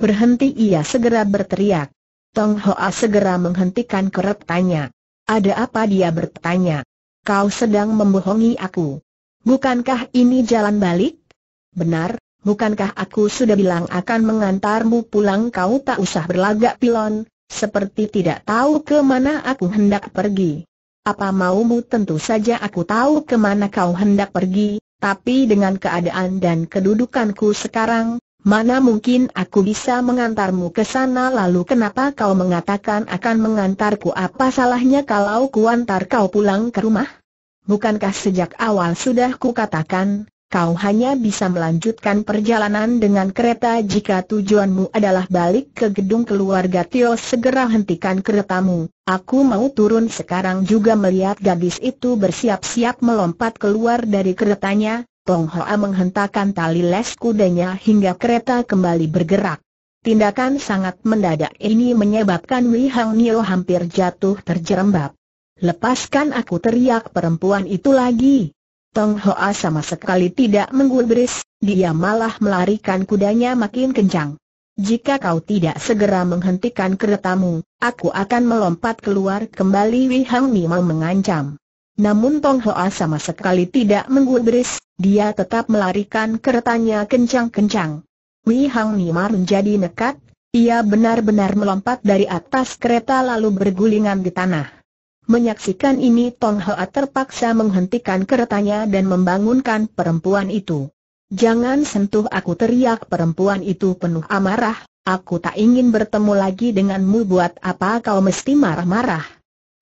Berhenti ia segera berteriak. Tong Hoa segera menghentikan keretanya. Ada apa dia bertanya? Kau sedang membohongi aku. Bukankah ini jalan balik? Benar, bukankah aku sudah bilang akan mengantarmu pulang kau tak usah berlagak pilon, seperti tidak tahu ke mana aku hendak pergi apa maumu tentu saja aku tahu kemana kau hendak pergi, tapi dengan keadaan dan kedudukanku sekarang, mana mungkin aku bisa mengantarmu ke sana lalu kenapa kau mengatakan akan mengantarku apa salahnya kalau kuantar kau pulang ke rumah? Bukankah sejak awal sudah kukatakan, kau hanya bisa melanjutkan perjalanan dengan kereta jika tujuanmu adalah balik ke gedung keluarga Tio segera hentikan keretamu. Aku mau turun sekarang juga melihat gadis itu bersiap-siap melompat keluar dari keretanya, Tong Hoa menghentakkan tali les kudanya hingga kereta kembali bergerak. Tindakan sangat mendadak ini menyebabkan Wei Hang Nio hampir jatuh terjerembab. Lepaskan aku teriak perempuan itu lagi. Tong Hoa sama sekali tidak menggulbris, dia malah melarikan kudanya makin kencang. Jika kau tidak segera menghentikan keretamu, aku akan melompat keluar kembali Wei Hang mau mengancam. Namun Tong Hoa sama sekali tidak menggulbris, dia tetap melarikan keretanya kencang-kencang. Wei Hang mau menjadi nekat, ia benar-benar melompat dari atas kereta lalu bergulingan di tanah. Menyaksikan ini Tong Hoa terpaksa menghentikan keretanya dan membangunkan perempuan itu. Jangan sentuh aku teriak perempuan itu penuh amarah, aku tak ingin bertemu lagi denganmu buat apa kau mesti marah-marah.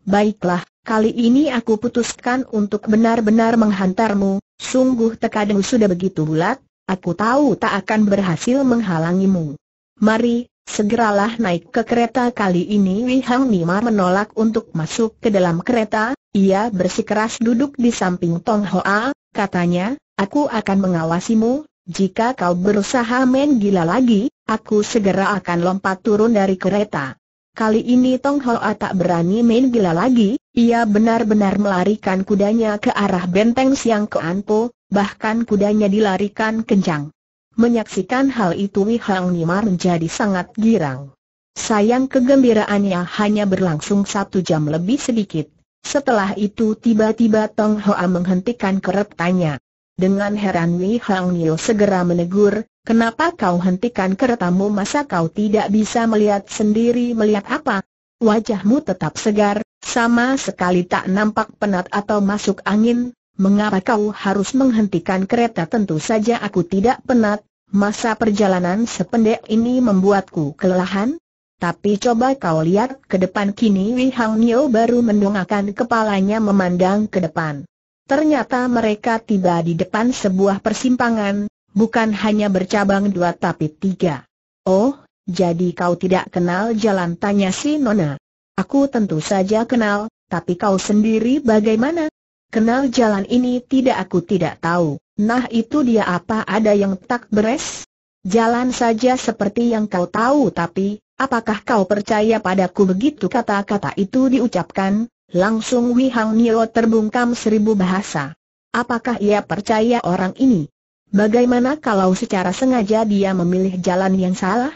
Baiklah, kali ini aku putuskan untuk benar-benar menghantarmu, sungguh tekadmu sudah begitu bulat, aku tahu tak akan berhasil menghalangimu. Mari, Segeralah naik ke kereta kali ini Wei Hang Nima menolak untuk masuk ke dalam kereta, ia bersikeras duduk di samping Tong Hoa, katanya, aku akan mengawasimu, jika kau berusaha main gila lagi, aku segera akan lompat turun dari kereta. Kali ini Tong Hoa tak berani main gila lagi, ia benar-benar melarikan kudanya ke arah benteng Siang Keanpo, bahkan kudanya dilarikan kencang. Menyaksikan hal itu Wei Hang Nimar menjadi sangat girang. Sayang kegembiraannya hanya berlangsung satu jam lebih sedikit. Setelah itu tiba-tiba Tong Hoa menghentikan keretanya. Dengan heran Wei Hang Nio segera menegur, kenapa kau hentikan keretamu masa kau tidak bisa melihat sendiri melihat apa? Wajahmu tetap segar, sama sekali tak nampak penat atau masuk angin, mengapa kau harus menghentikan kereta tentu saja aku tidak penat, masa perjalanan sependek ini membuatku kelelahan? Tapi coba kau lihat ke depan kini Wei Hang Niu baru mendongakkan kepalanya memandang ke depan. Ternyata mereka tiba di depan sebuah persimpangan, bukan hanya bercabang dua tapi tiga. Oh, jadi kau tidak kenal jalan tanya si Nona. Aku tentu saja kenal, tapi kau sendiri bagaimana? Kenal jalan ini tidak aku tidak tahu, nah itu dia apa ada yang tak beres? Jalan saja seperti yang kau tahu tapi, apakah kau percaya padaku begitu kata-kata itu diucapkan? Langsung Wih Hang Nio terbungkam seribu bahasa. Apakah ia percaya orang ini? Bagaimana kalau secara sengaja dia memilih jalan yang salah?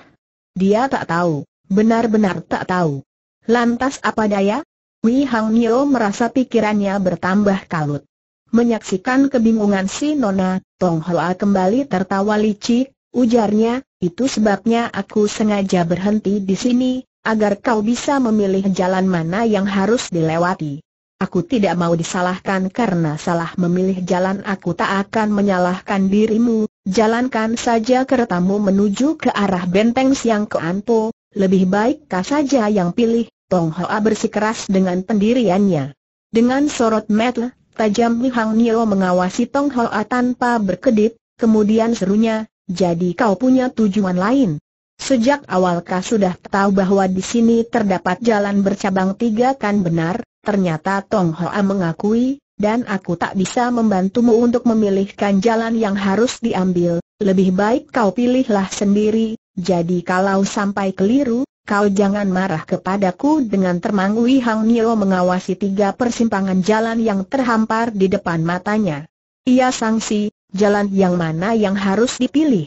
Dia tak tahu, benar-benar tak tahu. Lantas apa daya, Wei Hang Nio merasa pikirannya bertambah kalut. Menyaksikan kebingungan si Nona, Tong Hoa kembali tertawa licik, ujarnya, itu sebabnya aku sengaja berhenti di sini, agar kau bisa memilih jalan mana yang harus dilewati. Aku tidak mau disalahkan karena salah memilih jalan aku tak akan menyalahkan dirimu, jalankan saja keretamu menuju ke arah benteng Siang ke Anto, lebih baik kau saja yang pilih, Tong Hoa bersikeras dengan pendiriannya. Dengan sorot mata tajam Li Hang Nio mengawasi Tong Hoa tanpa berkedip, kemudian serunya, jadi kau punya tujuan lain. Sejak awal kau sudah tahu bahwa di sini terdapat jalan bercabang tiga kan benar, ternyata Tong Hoa mengakui, dan aku tak bisa membantumu untuk memilihkan jalan yang harus diambil, lebih baik kau pilihlah sendiri, jadi kalau sampai keliru, kau jangan marah kepadaku dengan termangui Hang Nio mengawasi tiga persimpangan jalan yang terhampar di depan matanya. Ia sangsi, jalan yang mana yang harus dipilih.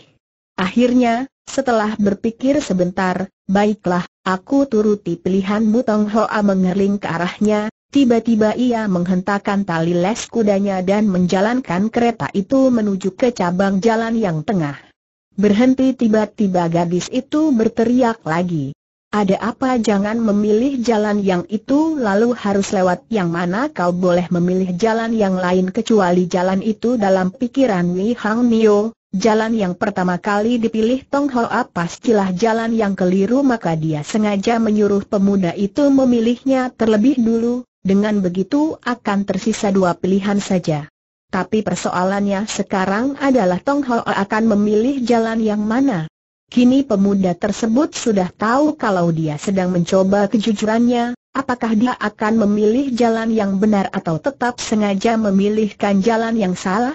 Akhirnya, setelah berpikir sebentar, baiklah, aku turuti pilihanmu Tong Hoa mengerling ke arahnya, tiba-tiba ia menghentakkan tali les kudanya dan menjalankan kereta itu menuju ke cabang jalan yang tengah. Berhenti tiba-tiba gadis itu berteriak lagi. Ada apa jangan memilih jalan yang itu lalu harus lewat yang mana kau boleh memilih jalan yang lain kecuali jalan itu dalam pikiran Wei Hang Nio. Jalan yang pertama kali dipilih Tong Hoa pastilah jalan yang keliru maka dia sengaja menyuruh pemuda itu memilihnya terlebih dulu, dengan begitu akan tersisa dua pilihan saja. Tapi persoalannya sekarang adalah Tong Hoa akan memilih jalan yang mana? Kini pemuda tersebut sudah tahu kalau dia sedang mencoba kejujurannya, apakah dia akan memilih jalan yang benar atau tetap sengaja memilihkan jalan yang salah?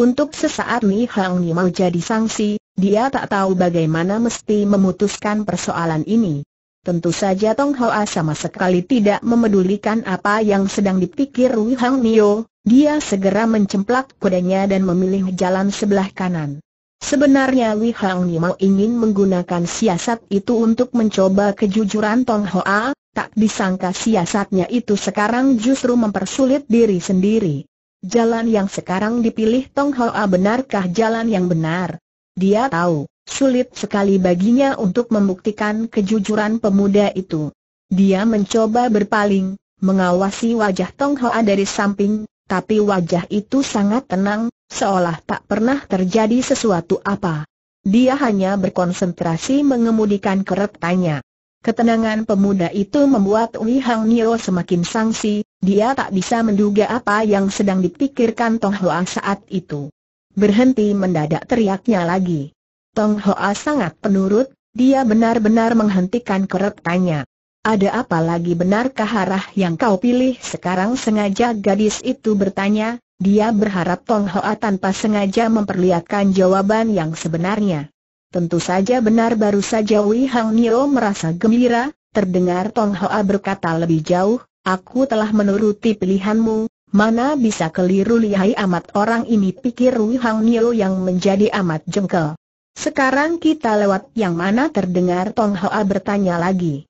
Untuk sesaat Li Hang Ni mau jadi sanksi, dia tak tahu bagaimana mesti memutuskan persoalan ini. Tentu saja Tong Hoa sama sekali tidak memedulikan apa yang sedang dipikir Li Hang Nio, dia segera mencemplak kudanya dan memilih jalan sebelah kanan. Sebenarnya Li Hang Nimo ingin menggunakan siasat itu untuk mencoba kejujuran Tong Hoa, tak disangka siasatnya itu sekarang justru mempersulit diri sendiri. Jalan yang sekarang dipilih Tong Hoa benarkah jalan yang benar? Dia tahu, sulit sekali baginya untuk membuktikan kejujuran pemuda itu. Dia mencoba berpaling, mengawasi wajah Tong Hoa dari samping, tapi wajah itu sangat tenang, seolah tak pernah terjadi sesuatu apa. Dia hanya berkonsentrasi mengemudikan keretanya. Ketenangan pemuda itu membuat Wei Hang Nio semakin sangsi, dia tak bisa menduga apa yang sedang dipikirkan Tong Hoa saat itu. Berhenti mendadak teriaknya lagi. Tong Hoa sangat penurut, dia benar-benar menghentikan keretanya. Ada apa lagi benarkah arah yang kau pilih sekarang sengaja gadis itu bertanya, dia berharap Tong Hoa tanpa sengaja memperlihatkan jawaban yang sebenarnya. Tentu saja benar baru saja Wei Hang Nio merasa gembira, terdengar Tong Hoa berkata lebih jauh, aku telah menuruti pilihanmu, mana bisa keliru lihai amat orang ini pikir Wei Hang Nio yang menjadi amat jengkel. Sekarang kita lewat yang mana terdengar Tong Hoa bertanya lagi.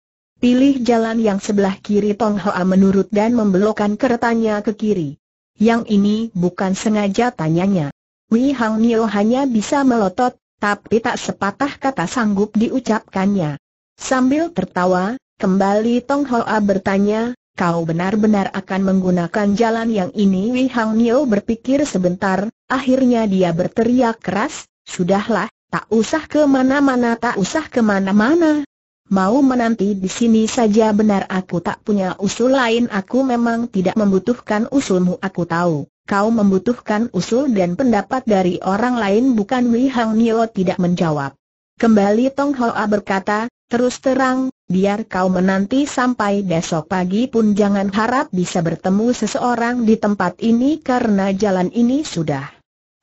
Pilih jalan yang sebelah kiri Tong Hoa menurut dan membelokkan keretanya ke kiri. Yang ini bukan sengaja tanyanya. Wei Hang Nio hanya bisa melotot, tapi tak sepatah kata sanggup diucapkannya. Sambil tertawa, kembali Tong Hoa bertanya, Kau benar-benar akan menggunakan jalan yang ini Wei Hang Nio berpikir sebentar, akhirnya dia berteriak keras, Sudahlah, tak usah kemana-mana tak usah kemana-mana, mau menanti di sini saja benar aku tak punya usul lain aku memang tidak membutuhkan usulmu aku tahu. Kau membutuhkan usul dan pendapat dari orang lain bukan Wei Hang Nio tidak menjawab. Kembali Tong Hoa berkata, terus terang, biar kau menanti sampai besok pagi pun jangan harap bisa bertemu seseorang di tempat ini karena jalan ini sudah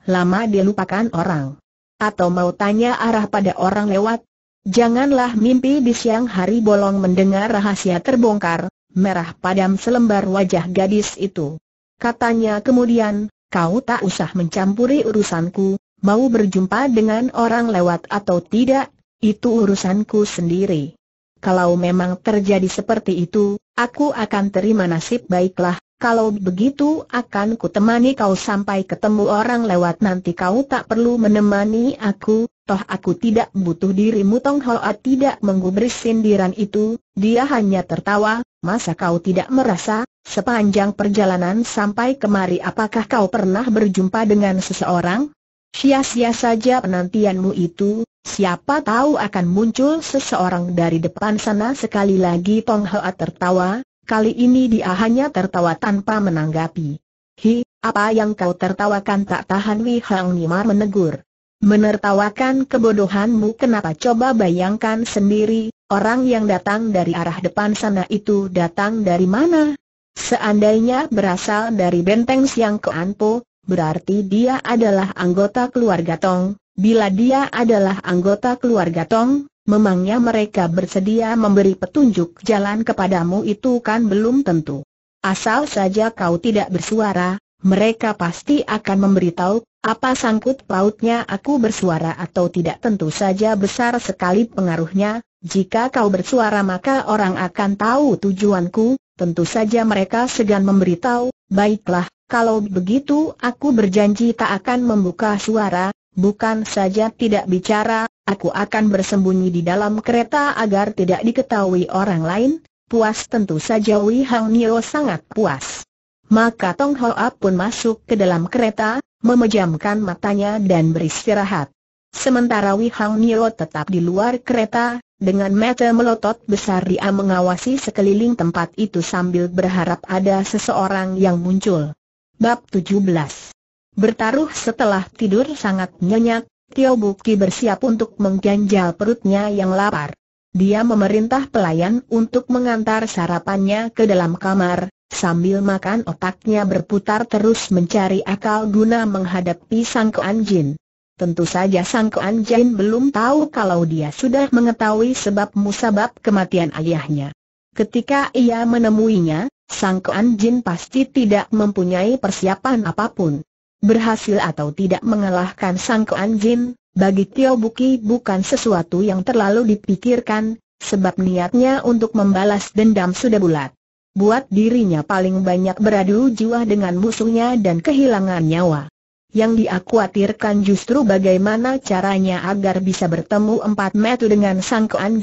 lama dilupakan orang. Atau mau tanya arah pada orang lewat, Janganlah mimpi di siang hari bolong mendengar rahasia terbongkar, merah padam selembar wajah gadis itu. Katanya kemudian, kau tak usah mencampuri urusanku, mau berjumpa dengan orang lewat atau tidak, itu urusanku sendiri. Kalau memang terjadi seperti itu, aku akan terima nasib baiklah, kalau begitu akan kutemani kau sampai ketemu orang lewat nanti kau tak perlu menemani aku, toh aku tidak butuh dirimu Tong Hoa tidak menggubris sindiran itu, dia hanya tertawa, masa kau tidak merasa, sepanjang perjalanan sampai kemari apakah kau pernah berjumpa dengan seseorang? Sia-sia saja penantianmu itu, siapa tahu akan muncul seseorang dari depan sana sekali lagi Tong Hoa tertawa, kali ini dia hanya tertawa tanpa menanggapi. Hi, apa yang kau tertawakan tak tahan Wei Hang Nima menegur. Menertawakan kebodohanmu kenapa coba bayangkan sendiri, orang yang datang dari arah depan sana itu datang dari mana? Seandainya berasal dari benteng Siang Keanpo, berarti dia adalah anggota keluarga Tong. Bila dia adalah anggota keluarga Tong, memangnya mereka bersedia memberi petunjuk jalan kepadamu itu kan belum tentu. Asal saja kau tidak bersuara, mereka pasti akan memberitahu apa sangkut pautnya aku bersuara atau tidak tentu saja besar sekali pengaruhnya, jika kau bersuara maka orang akan tahu tujuanku, tentu saja mereka segan memberitahu, baiklah, kalau begitu aku berjanji tak akan membuka suara, bukan saja tidak bicara, aku akan bersembunyi di dalam kereta agar tidak diketahui orang lain, puas tentu saja Wei Hang Nio sangat puas. Maka Tong Hoa pun masuk ke dalam kereta, memejamkan matanya dan beristirahat. Sementara Wei Hang Nio tetap di luar kereta, dengan mata melotot besar dia mengawasi sekeliling tempat itu sambil berharap ada seseorang yang muncul. Bab 17 Bertaruh setelah tidur sangat nyenyak, Tio Buki bersiap untuk mengganjal perutnya yang lapar. Dia memerintah pelayan untuk mengantar sarapannya ke dalam kamar, Sambil makan otaknya berputar terus mencari akal guna menghadapi Sang Kuan Jin. Tentu saja Sang Kuan Jin belum tahu kalau dia sudah mengetahui sebab musabab kematian ayahnya. Ketika ia menemuinya, Sang Kuan Jin pasti tidak mempunyai persiapan apapun. Berhasil atau tidak mengalahkan Sang Kuan Jin, bagi Tio Buki bukan sesuatu yang terlalu dipikirkan, sebab niatnya untuk membalas dendam sudah bulat buat dirinya paling banyak beradu jiwa dengan musuhnya dan kehilangan nyawa. Yang diakwatirkan justru bagaimana caranya agar bisa bertemu empat metu dengan Sang Kuan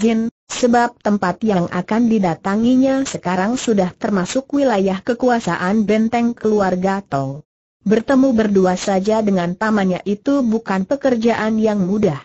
sebab tempat yang akan didatanginya sekarang sudah termasuk wilayah kekuasaan benteng keluarga Tong. Bertemu berdua saja dengan pamannya itu bukan pekerjaan yang mudah.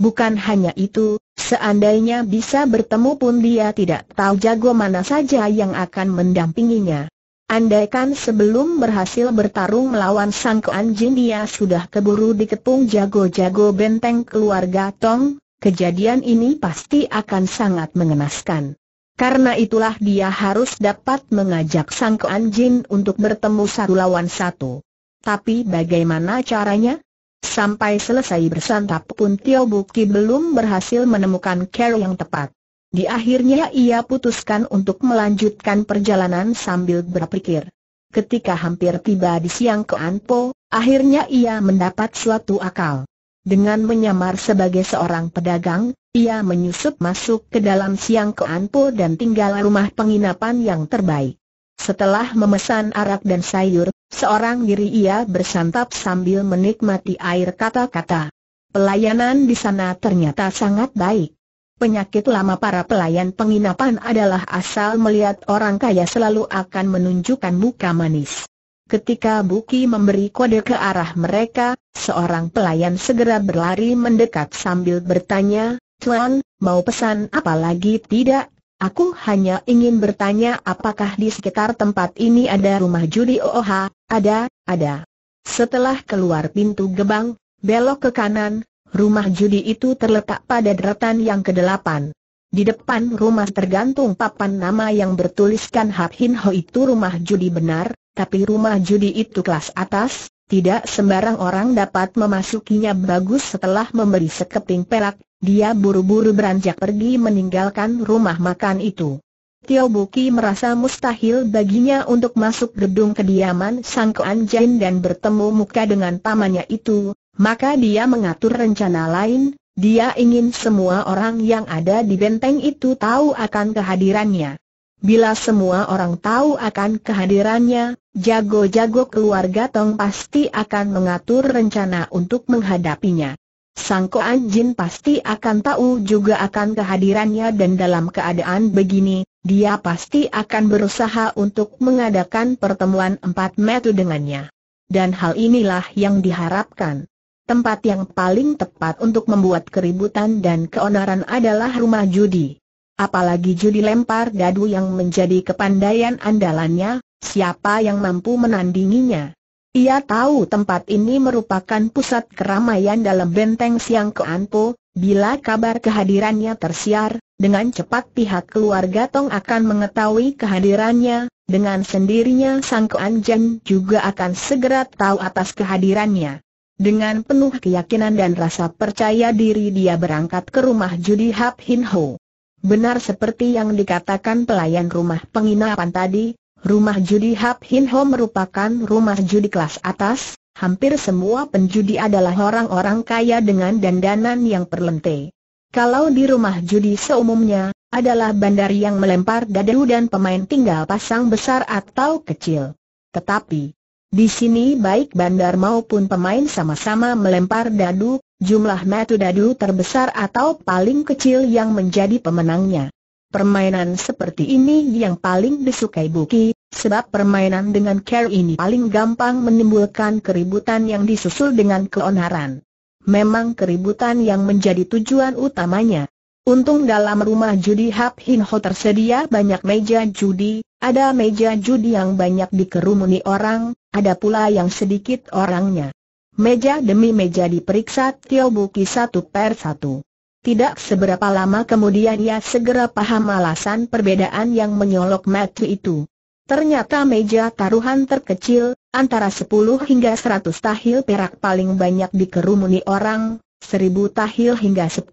Bukan hanya itu, Seandainya bisa bertemu pun dia tidak tahu jago mana saja yang akan mendampinginya. Andaikan sebelum berhasil bertarung melawan Sang keanjin, dia sudah keburu dikepung jago-jago benteng keluarga Tong, kejadian ini pasti akan sangat mengenaskan. Karena itulah dia harus dapat mengajak Sang keanjin untuk bertemu satu lawan satu. Tapi bagaimana caranya? Sampai selesai bersantap pun Tio Bukti belum berhasil menemukan cara yang tepat. Di akhirnya ia putuskan untuk melanjutkan perjalanan sambil berpikir. Ketika hampir tiba di siang ke Anpo, akhirnya ia mendapat suatu akal. Dengan menyamar sebagai seorang pedagang, ia menyusup masuk ke dalam siang ke Anpo dan tinggal rumah penginapan yang terbaik. Setelah memesan arak dan sayur, seorang diri ia bersantap sambil menikmati air kata-kata. Pelayanan di sana ternyata sangat baik. Penyakit lama para pelayan penginapan adalah asal melihat orang kaya selalu akan menunjukkan muka manis. Ketika Buki memberi kode ke arah mereka, seorang pelayan segera berlari mendekat sambil bertanya, Tuan, mau pesan apa lagi tidak? Aku hanya ingin bertanya apakah di sekitar tempat ini ada rumah judi OOH, ada, ada. Setelah keluar pintu gebang, belok ke kanan, rumah judi itu terletak pada deretan yang kedelapan. Di depan rumah tergantung papan nama yang bertuliskan Hap Hin Ho itu rumah judi benar, tapi rumah judi itu kelas atas, tidak sembarang orang dapat memasukinya bagus setelah memberi sekeping perak, dia buru-buru beranjak pergi meninggalkan rumah makan itu. Tio Buki merasa mustahil baginya untuk masuk gedung kediaman Sang Kuan Jin dan bertemu muka dengan pamannya itu, maka dia mengatur rencana lain, dia ingin semua orang yang ada di benteng itu tahu akan kehadirannya. Bila semua orang tahu akan kehadirannya, jago-jago keluarga Tong pasti akan mengatur rencana untuk menghadapinya. Sang Koan Jin pasti akan tahu juga akan kehadirannya dan dalam keadaan begini, dia pasti akan berusaha untuk mengadakan pertemuan empat metu dengannya. Dan hal inilah yang diharapkan. Tempat yang paling tepat untuk membuat keributan dan keonaran adalah rumah judi. Apalagi judi lempar dadu yang menjadi kepandaian andalannya, siapa yang mampu menandinginya? Ia tahu tempat ini merupakan pusat keramaian dalam benteng Siang Keanpo, bila kabar kehadirannya tersiar, dengan cepat pihak keluarga Tong akan mengetahui kehadirannya, dengan sendirinya Sang keanjen juga akan segera tahu atas kehadirannya. Dengan penuh keyakinan dan rasa percaya diri dia berangkat ke rumah judi Hap Hin Ho. Benar seperti yang dikatakan pelayan rumah penginapan tadi, Rumah judi Hap Hin Ho merupakan rumah judi kelas atas, hampir semua penjudi adalah orang-orang kaya dengan dandanan yang perlente. Kalau di rumah judi seumumnya, adalah bandar yang melempar dadu dan pemain tinggal pasang besar atau kecil. Tetapi, di sini baik bandar maupun pemain sama-sama melempar dadu, jumlah metu dadu terbesar atau paling kecil yang menjadi pemenangnya. Permainan seperti ini yang paling disukai Buki, sebab permainan dengan care ini paling gampang menimbulkan keributan yang disusul dengan keonaran. Memang keributan yang menjadi tujuan utamanya. Untung dalam rumah judi Hap Hin Ho tersedia banyak meja judi, ada meja judi yang banyak dikerumuni orang, ada pula yang sedikit orangnya. Meja demi meja diperiksa Tio Buki satu per satu. Tidak seberapa lama kemudian ia segera paham alasan perbedaan yang menyolok mati itu. Ternyata meja taruhan terkecil, antara 10 hingga 100 tahil perak paling banyak dikerumuni orang, 1000 tahil hingga 10.000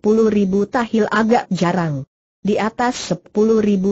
tahil agak jarang. Di atas 10.000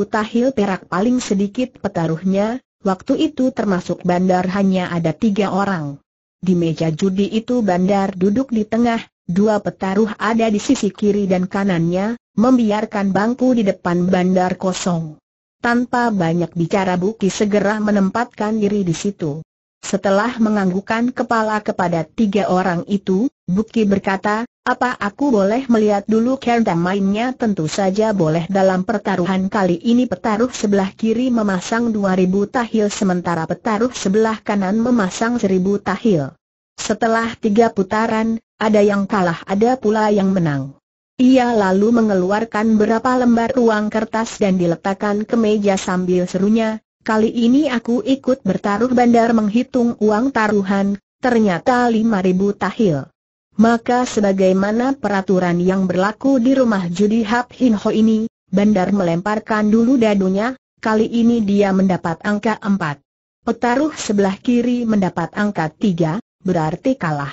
tahil perak paling sedikit petaruhnya, waktu itu termasuk bandar hanya ada tiga orang. Di meja judi itu bandar duduk di tengah, Dua petaruh ada di sisi kiri dan kanannya, membiarkan bangku di depan bandar kosong. Tanpa banyak bicara Buki segera menempatkan diri di situ. Setelah menganggukkan kepala kepada tiga orang itu, Buki berkata, apa aku boleh melihat dulu kereta mainnya tentu saja boleh dalam pertaruhan kali ini petaruh sebelah kiri memasang 2000 tahil sementara petaruh sebelah kanan memasang 1000 tahil. Setelah tiga putaran, ada yang kalah ada pula yang menang. Ia lalu mengeluarkan berapa lembar uang kertas dan diletakkan ke meja sambil serunya, kali ini aku ikut bertaruh bandar menghitung uang taruhan, ternyata lima ribu tahil. Maka sebagaimana peraturan yang berlaku di rumah judi Hap Hin Ho ini, bandar melemparkan dulu dadunya, kali ini dia mendapat angka 4. Petaruh sebelah kiri mendapat angka 3, berarti kalah.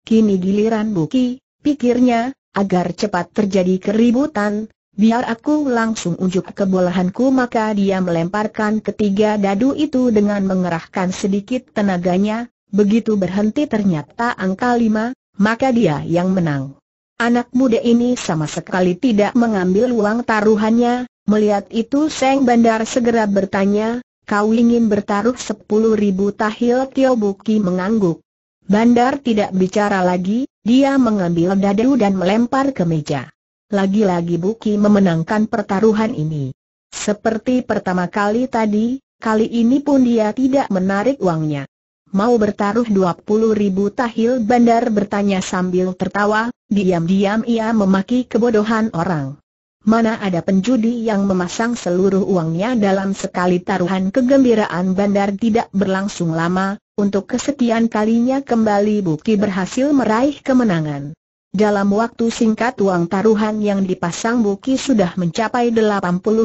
Kini giliran Buki, pikirnya, agar cepat terjadi keributan, biar aku langsung unjuk kebolehanku maka dia melemparkan ketiga dadu itu dengan mengerahkan sedikit tenaganya, begitu berhenti ternyata angka lima, maka dia yang menang. Anak muda ini sama sekali tidak mengambil uang taruhannya, melihat itu Seng Bandar segera bertanya, kau ingin bertaruh sepuluh ribu tahil Tio Buki mengangguk. Bandar tidak bicara lagi, dia mengambil dadu dan melempar ke meja. Lagi-lagi Buki memenangkan pertaruhan ini. Seperti pertama kali tadi, kali ini pun dia tidak menarik uangnya. Mau bertaruh 20 ribu tahil bandar bertanya sambil tertawa, diam-diam ia memaki kebodohan orang. Mana ada penjudi yang memasang seluruh uangnya dalam sekali taruhan kegembiraan bandar tidak berlangsung lama, untuk kesekian kalinya kembali Buki berhasil meraih kemenangan. Dalam waktu singkat uang taruhan yang dipasang Buki sudah mencapai 80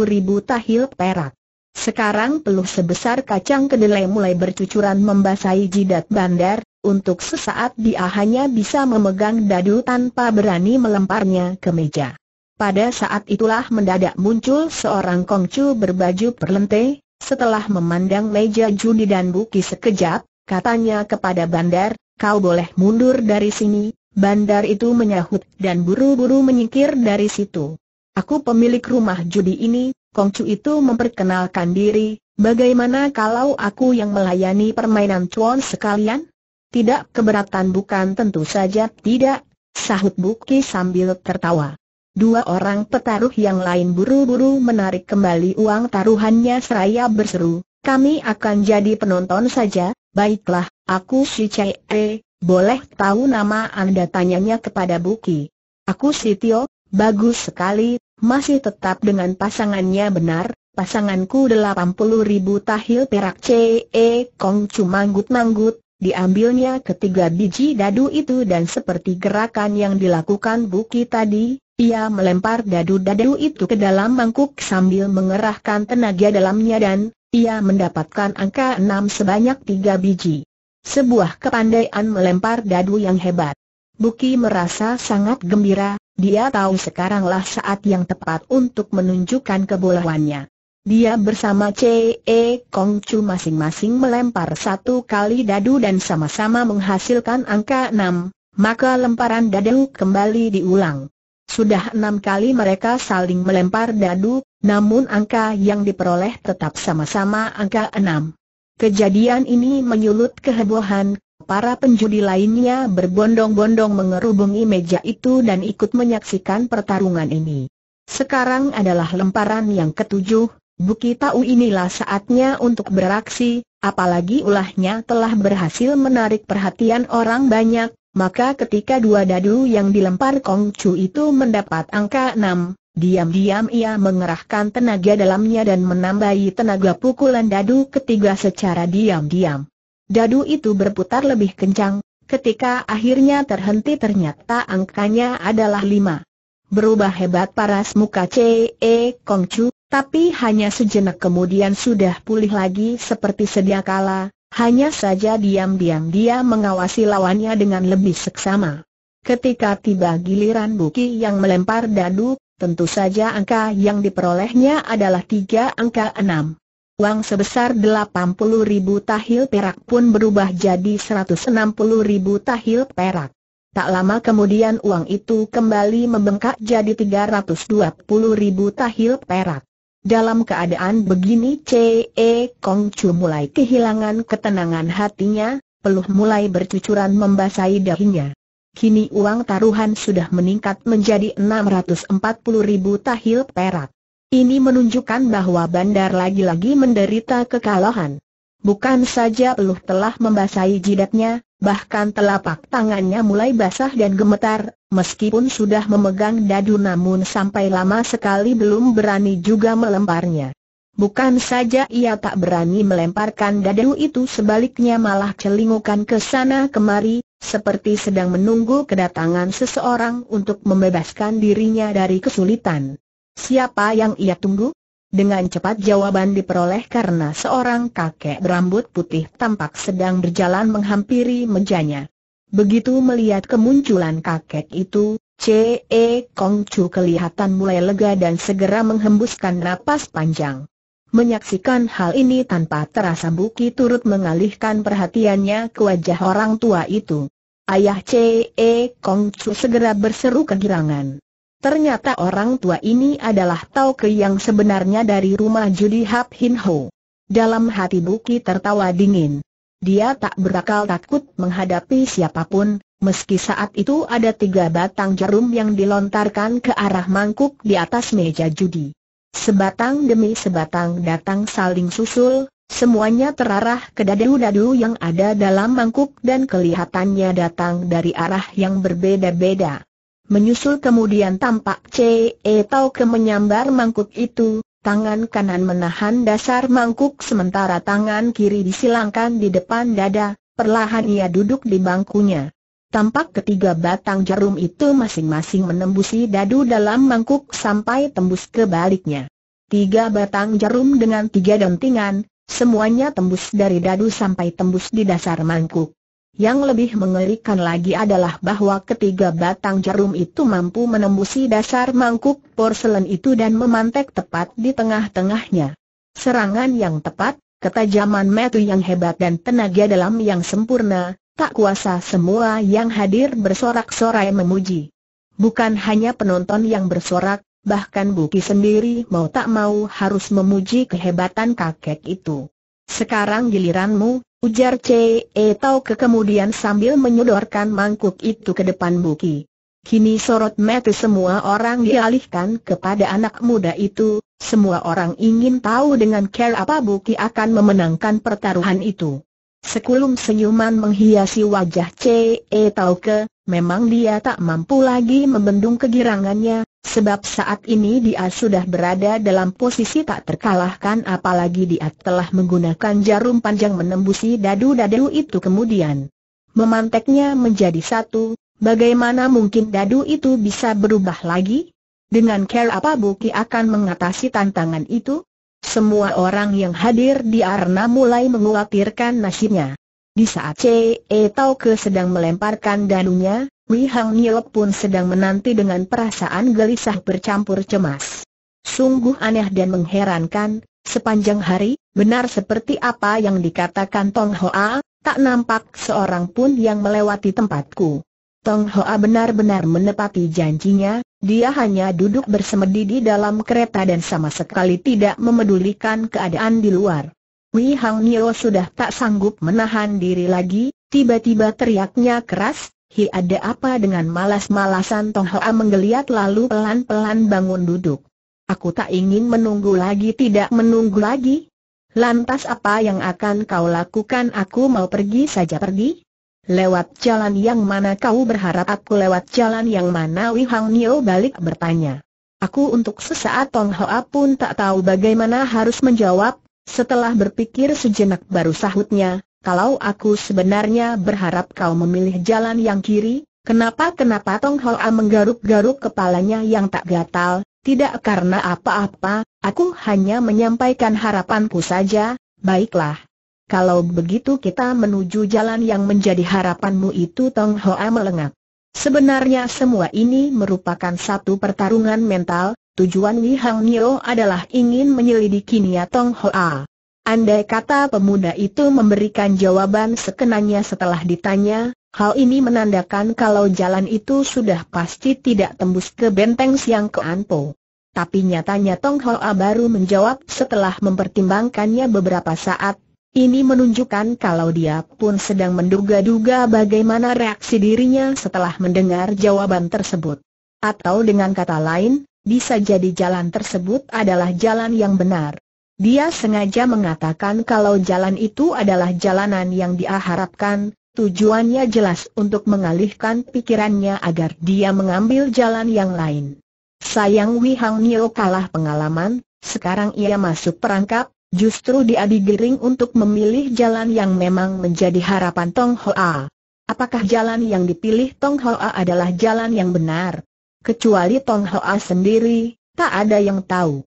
ribu tahil perak. Sekarang peluh sebesar kacang kedelai mulai bercucuran membasahi jidat bandar, untuk sesaat dia hanya bisa memegang dadu tanpa berani melemparnya ke meja. Pada saat itulah mendadak muncul seorang kongcu berbaju perlente, setelah memandang meja judi dan buki sekejap, katanya kepada bandar, kau boleh mundur dari sini. Bandar itu menyahut dan buru-buru menyingkir dari situ. Aku pemilik rumah judi ini, Kongcu itu memperkenalkan diri, bagaimana kalau aku yang melayani permainan cuan sekalian? Tidak keberatan bukan tentu saja tidak, sahut Buki sambil tertawa. Dua orang petaruh yang lain buru-buru menarik kembali uang taruhannya seraya berseru, kami akan jadi penonton saja, Baiklah, aku si Cee, boleh tahu nama Anda tanyanya kepada Buki. Aku si Tio, bagus sekali, masih tetap dengan pasangannya benar, pasanganku 80 ribu tahil perak Cee Kong cuma manggut-manggut, diambilnya ketiga biji dadu itu dan seperti gerakan yang dilakukan Buki tadi, ia melempar dadu-dadu itu ke dalam mangkuk sambil mengerahkan tenaga dalamnya dan, ia mendapatkan angka enam sebanyak tiga biji. Sebuah kepandaian melempar dadu yang hebat. Buki merasa sangat gembira, dia tahu sekaranglah saat yang tepat untuk menunjukkan kebolehannya. Dia bersama C.E. E Kong Chu masing-masing melempar satu kali dadu dan sama-sama menghasilkan angka enam. maka lemparan dadu kembali diulang. Sudah enam kali mereka saling melempar dadu, namun angka yang diperoleh tetap sama-sama angka enam. Kejadian ini menyulut kehebohan, para penjudi lainnya berbondong-bondong mengerubungi meja itu dan ikut menyaksikan pertarungan ini. Sekarang adalah lemparan yang ketujuh, Buki tahu inilah saatnya untuk beraksi, apalagi ulahnya telah berhasil menarik perhatian orang banyak, maka ketika dua dadu yang dilempar Kong Chu itu mendapat angka 6, diam-diam ia mengerahkan tenaga dalamnya dan menambahi tenaga pukulan dadu ketiga secara diam-diam. Dadu itu berputar lebih kencang, ketika akhirnya terhenti ternyata angkanya adalah lima. Berubah hebat paras muka C.E. E Kong Chu, tapi hanya sejenak kemudian sudah pulih lagi seperti sedia kala, hanya saja diam-diam dia mengawasi lawannya dengan lebih seksama. Ketika tiba giliran Buki yang melempar dadu, tentu saja angka yang diperolehnya adalah tiga angka enam. Uang sebesar delapan puluh ribu tahil perak pun berubah jadi seratus enam puluh ribu tahil perak. Tak lama kemudian uang itu kembali membengkak jadi tiga ratus dua puluh ribu tahil perak. Dalam keadaan begini C.E. Kong Chu mulai kehilangan ketenangan hatinya, peluh mulai bercucuran membasahi dahinya. Kini uang taruhan sudah meningkat menjadi 640 ribu tahil perak. Ini menunjukkan bahwa bandar lagi-lagi menderita kekalahan. Bukan saja peluh telah membasahi jidatnya, bahkan telapak tangannya mulai basah dan gemetar, meskipun sudah memegang dadu namun sampai lama sekali belum berani juga melemparnya. Bukan saja ia tak berani melemparkan dadu itu sebaliknya malah celingukan ke sana kemari, seperti sedang menunggu kedatangan seseorang untuk membebaskan dirinya dari kesulitan. Siapa yang ia tunggu? Dengan cepat jawaban diperoleh karena seorang kakek berambut putih tampak sedang berjalan menghampiri mejanya. Begitu melihat kemunculan kakek itu, C.E. Kong Chu kelihatan mulai lega dan segera menghembuskan napas panjang. Menyaksikan hal ini tanpa terasa Buki turut mengalihkan perhatiannya ke wajah orang tua itu. Ayah C.E. Kong Chu segera berseru kegirangan. Ternyata orang tua ini adalah Tau Ke yang sebenarnya dari rumah judi Hap Hin Ho. Dalam hati Buki tertawa dingin. Dia tak berakal takut menghadapi siapapun, meski saat itu ada tiga batang jarum yang dilontarkan ke arah mangkuk di atas meja judi. Sebatang demi sebatang datang saling susul, semuanya terarah ke dadu-dadu yang ada dalam mangkuk dan kelihatannya datang dari arah yang berbeda-beda. Menyusul kemudian tampak Ce Tau ke menyambar mangkuk itu, tangan kanan menahan dasar mangkuk sementara tangan kiri disilangkan di depan dada, perlahan ia duduk di bangkunya. Tampak ketiga batang jarum itu masing-masing menembusi dadu dalam mangkuk sampai tembus ke baliknya. Tiga batang jarum dengan tiga dentingan, semuanya tembus dari dadu sampai tembus di dasar mangkuk. Yang lebih mengerikan lagi adalah bahwa ketiga batang jarum itu mampu menembusi dasar mangkuk porselen itu dan memantek tepat di tengah-tengahnya. Serangan yang tepat, ketajaman metu yang hebat dan tenaga dalam yang sempurna, tak kuasa semua yang hadir bersorak-sorai memuji. Bukan hanya penonton yang bersorak, bahkan Buki sendiri mau tak mau harus memuji kehebatan kakek itu. Sekarang giliranmu, Ujar C. E. Tau ke kemudian sambil menyodorkan mangkuk itu ke depan Buki. Kini sorot mata semua orang dialihkan kepada anak muda itu, semua orang ingin tahu dengan care apa Buki akan memenangkan pertaruhan itu. Sekulum senyuman menghiasi wajah C. E Tau ke, memang dia tak mampu lagi membendung kegirangannya, Sebab saat ini dia sudah berada dalam posisi tak terkalahkan apalagi dia telah menggunakan jarum panjang menembusi dadu-dadu itu kemudian memanteknya menjadi satu, bagaimana mungkin dadu itu bisa berubah lagi? Dengan care apa Buki akan mengatasi tantangan itu? Semua orang yang hadir di arena mulai mengkhawatirkan nasibnya. Di saat C.E. Tauke sedang melemparkan dadunya, Wei Hang Niel pun sedang menanti dengan perasaan gelisah bercampur cemas. Sungguh aneh dan mengherankan, sepanjang hari, benar seperti apa yang dikatakan Tong Hoa, tak nampak seorang pun yang melewati tempatku. Tong Hoa benar-benar menepati janjinya, dia hanya duduk bersemedi di dalam kereta dan sama sekali tidak memedulikan keadaan di luar. Wei Hang sudah tak sanggup menahan diri lagi, tiba-tiba teriaknya keras, Hi ada apa dengan malas-malasan Tong Hoa menggeliat lalu pelan-pelan bangun duduk. Aku tak ingin menunggu lagi tidak menunggu lagi. Lantas apa yang akan kau lakukan aku mau pergi saja pergi? Lewat jalan yang mana kau berharap aku lewat jalan yang mana Wi Hang Nio balik bertanya. Aku untuk sesaat Tong Hoa pun tak tahu bagaimana harus menjawab, setelah berpikir sejenak baru sahutnya, kalau aku sebenarnya berharap kau memilih jalan yang kiri, kenapa-kenapa Tong Hoa menggaruk-garuk kepalanya yang tak gatal, tidak karena apa-apa, aku hanya menyampaikan harapanku saja, baiklah. Kalau begitu kita menuju jalan yang menjadi harapanmu itu Tong Hoa melengak. Sebenarnya semua ini merupakan satu pertarungan mental, tujuan Wei Hang Nio adalah ingin menyelidiki niat Tong Hoa. Andai kata pemuda itu memberikan jawaban sekenanya setelah ditanya, hal ini menandakan kalau jalan itu sudah pasti tidak tembus ke benteng Siang ke Anpo. Tapi nyatanya Tong Hoa baru menjawab setelah mempertimbangkannya beberapa saat, ini menunjukkan kalau dia pun sedang menduga-duga bagaimana reaksi dirinya setelah mendengar jawaban tersebut. Atau dengan kata lain, bisa jadi jalan tersebut adalah jalan yang benar. Dia sengaja mengatakan kalau jalan itu adalah jalanan yang dia harapkan, tujuannya jelas untuk mengalihkan pikirannya agar dia mengambil jalan yang lain. Sayang Wi Hang Nio kalah pengalaman, sekarang ia masuk perangkap, justru dia digiring untuk memilih jalan yang memang menjadi harapan Tong Hoa. Apakah jalan yang dipilih Tong Hoa adalah jalan yang benar? Kecuali Tong Hoa sendiri, tak ada yang tahu.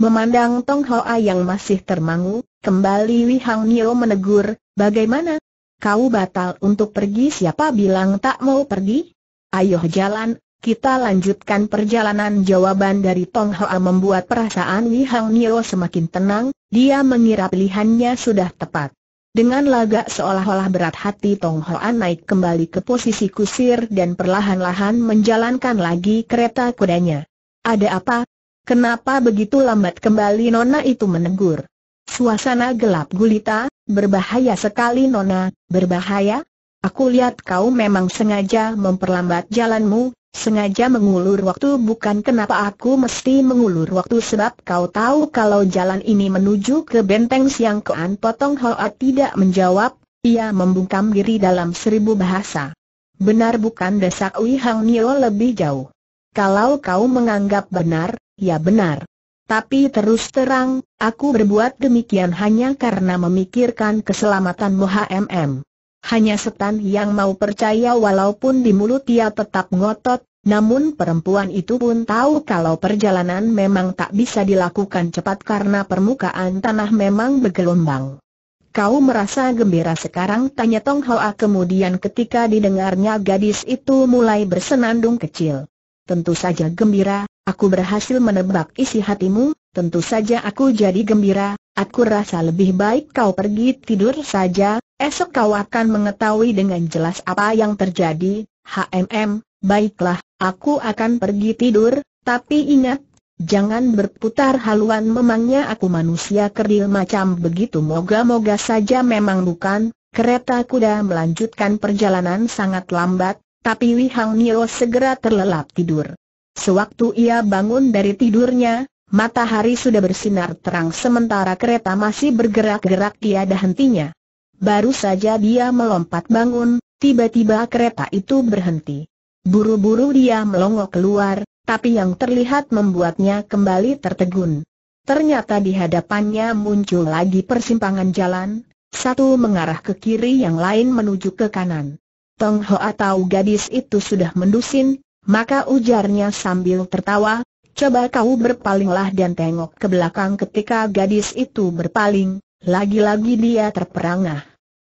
Memandang Tong Hoa yang masih termangu, kembali Wei Hang Nio menegur, bagaimana? Kau batal untuk pergi siapa bilang tak mau pergi? Ayo jalan, kita lanjutkan perjalanan jawaban dari Tong Hoa membuat perasaan Wei Hang Nio semakin tenang, dia mengira pilihannya sudah tepat. Dengan lagak seolah-olah berat hati Tong Hoa naik kembali ke posisi kusir dan perlahan-lahan menjalankan lagi kereta kudanya. Ada apa, Kenapa begitu lambat kembali Nona itu menegur? Suasana gelap gulita, berbahaya sekali Nona, berbahaya? Aku lihat kau memang sengaja memperlambat jalanmu, sengaja mengulur waktu bukan kenapa aku mesti mengulur waktu sebab kau tahu kalau jalan ini menuju ke benteng siang kean potong Hoa tidak menjawab, ia membungkam diri dalam seribu bahasa. Benar bukan desak Wihang Nio lebih jauh. Kalau kau menganggap benar, ya benar. Tapi terus terang, aku berbuat demikian hanya karena memikirkan keselamatan HMM. Hanya setan yang mau percaya walaupun di mulut ia tetap ngotot, namun perempuan itu pun tahu kalau perjalanan memang tak bisa dilakukan cepat karena permukaan tanah memang bergelombang. Kau merasa gembira sekarang? Tanya Tong Hoa kemudian ketika didengarnya gadis itu mulai bersenandung kecil tentu saja gembira, aku berhasil menebak isi hatimu, tentu saja aku jadi gembira, aku rasa lebih baik kau pergi tidur saja, esok kau akan mengetahui dengan jelas apa yang terjadi, HMM, baiklah, aku akan pergi tidur, tapi ingat, Jangan berputar haluan memangnya aku manusia kerdil macam begitu moga-moga saja memang bukan, kereta kuda melanjutkan perjalanan sangat lambat, tapi Wihang Hang Nio segera terlelap tidur. Sewaktu ia bangun dari tidurnya, matahari sudah bersinar terang sementara kereta masih bergerak-gerak tiada hentinya. Baru saja dia melompat bangun, tiba-tiba kereta itu berhenti. Buru-buru dia melongo keluar, tapi yang terlihat membuatnya kembali tertegun. Ternyata di hadapannya muncul lagi persimpangan jalan, satu mengarah ke kiri yang lain menuju ke kanan. Tong Ho atau gadis itu sudah mendusin, maka ujarnya sambil tertawa, coba kau berpalinglah dan tengok ke belakang ketika gadis itu berpaling, lagi-lagi dia terperangah.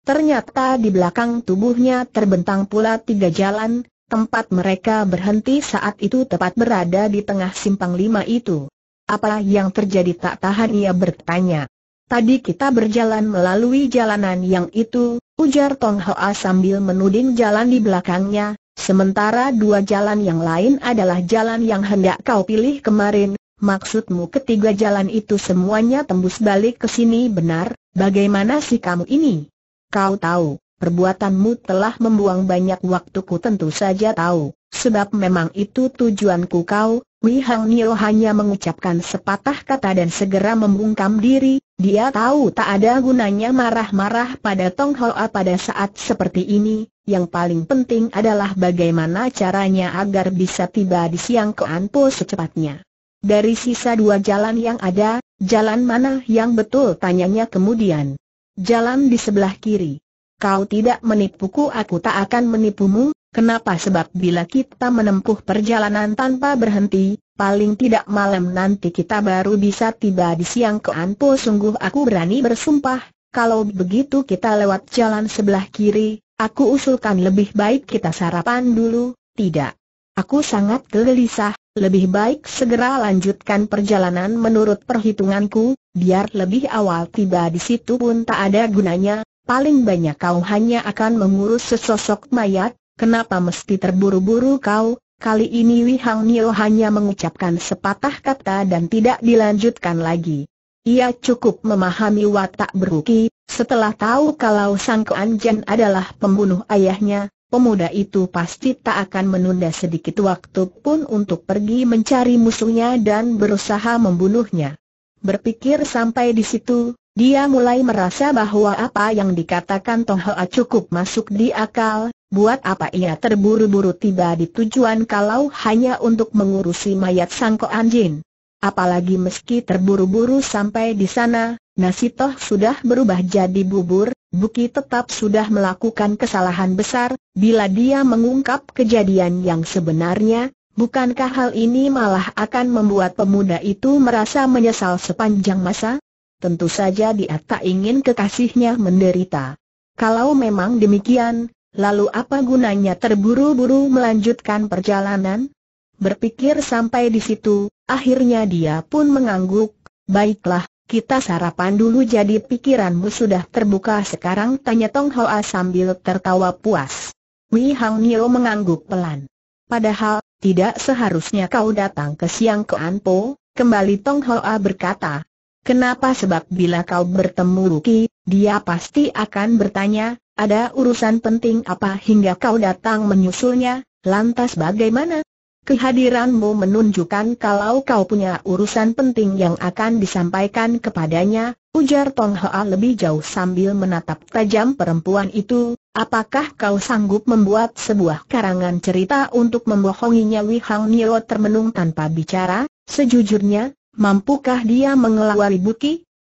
Ternyata di belakang tubuhnya terbentang pula tiga jalan, tempat mereka berhenti saat itu tepat berada di tengah simpang lima itu. Apa yang terjadi tak tahan ia bertanya. Tadi kita berjalan melalui jalanan yang itu, ujar Tong Hoa sambil menuding jalan di belakangnya, sementara dua jalan yang lain adalah jalan yang hendak kau pilih kemarin, maksudmu ketiga jalan itu semuanya tembus balik ke sini benar, bagaimana sih kamu ini? Kau tahu, perbuatanmu telah membuang banyak waktuku tentu saja tahu. Sebab memang itu tujuanku kau, Wei Hang Nio hanya mengucapkan sepatah kata dan segera membungkam diri, dia tahu tak ada gunanya marah-marah pada Tong Hoa pada saat seperti ini, yang paling penting adalah bagaimana caranya agar bisa tiba di siang ke Anpo secepatnya. Dari sisa dua jalan yang ada, jalan mana yang betul tanyanya kemudian. Jalan di sebelah kiri. Kau tidak menipuku aku tak akan menipumu, Kenapa sebab bila kita menempuh perjalanan tanpa berhenti, paling tidak malam nanti kita baru bisa tiba di siang ke Anpo sungguh aku berani bersumpah, kalau begitu kita lewat jalan sebelah kiri, aku usulkan lebih baik kita sarapan dulu, tidak. Aku sangat gelisah, lebih baik segera lanjutkan perjalanan menurut perhitunganku, biar lebih awal tiba di situ pun tak ada gunanya, paling banyak kau hanya akan mengurus sesosok mayat, Kenapa mesti terburu-buru kau? Kali ini Wi Hang Nio hanya mengucapkan sepatah kata dan tidak dilanjutkan lagi. Ia cukup memahami watak Beruki, setelah tahu kalau Sang Jen adalah pembunuh ayahnya, pemuda itu pasti tak akan menunda sedikit waktu pun untuk pergi mencari musuhnya dan berusaha membunuhnya. Berpikir sampai di situ, dia mulai merasa bahwa apa yang dikatakan Tong Hoa cukup masuk di akal, buat apa ia terburu-buru tiba di tujuan kalau hanya untuk mengurusi mayat Sangko Anjin. Apalagi meski terburu-buru sampai di sana, nasi toh sudah berubah jadi bubur, Buki tetap sudah melakukan kesalahan besar, bila dia mengungkap kejadian yang sebenarnya, bukankah hal ini malah akan membuat pemuda itu merasa menyesal sepanjang masa? Tentu saja dia tak ingin kekasihnya menderita. Kalau memang demikian, lalu apa gunanya terburu-buru melanjutkan perjalanan? Berpikir sampai di situ, akhirnya dia pun mengangguk. Baiklah, kita sarapan dulu jadi pikiranmu sudah terbuka sekarang tanya Tong Hoa sambil tertawa puas. Wei Hang Nio mengangguk pelan. Padahal, tidak seharusnya kau datang ke Siang ke Anpo. kembali Tong Hoa berkata, Kenapa sebab bila kau bertemu Ruki, dia pasti akan bertanya, ada urusan penting apa hingga kau datang menyusulnya, lantas bagaimana? Kehadiranmu menunjukkan kalau kau punya urusan penting yang akan disampaikan kepadanya, ujar Tong Hoa lebih jauh sambil menatap tajam perempuan itu, apakah kau sanggup membuat sebuah karangan cerita untuk membohonginya Wihang Nio termenung tanpa bicara, sejujurnya, Mampukah dia mengelabui Buki?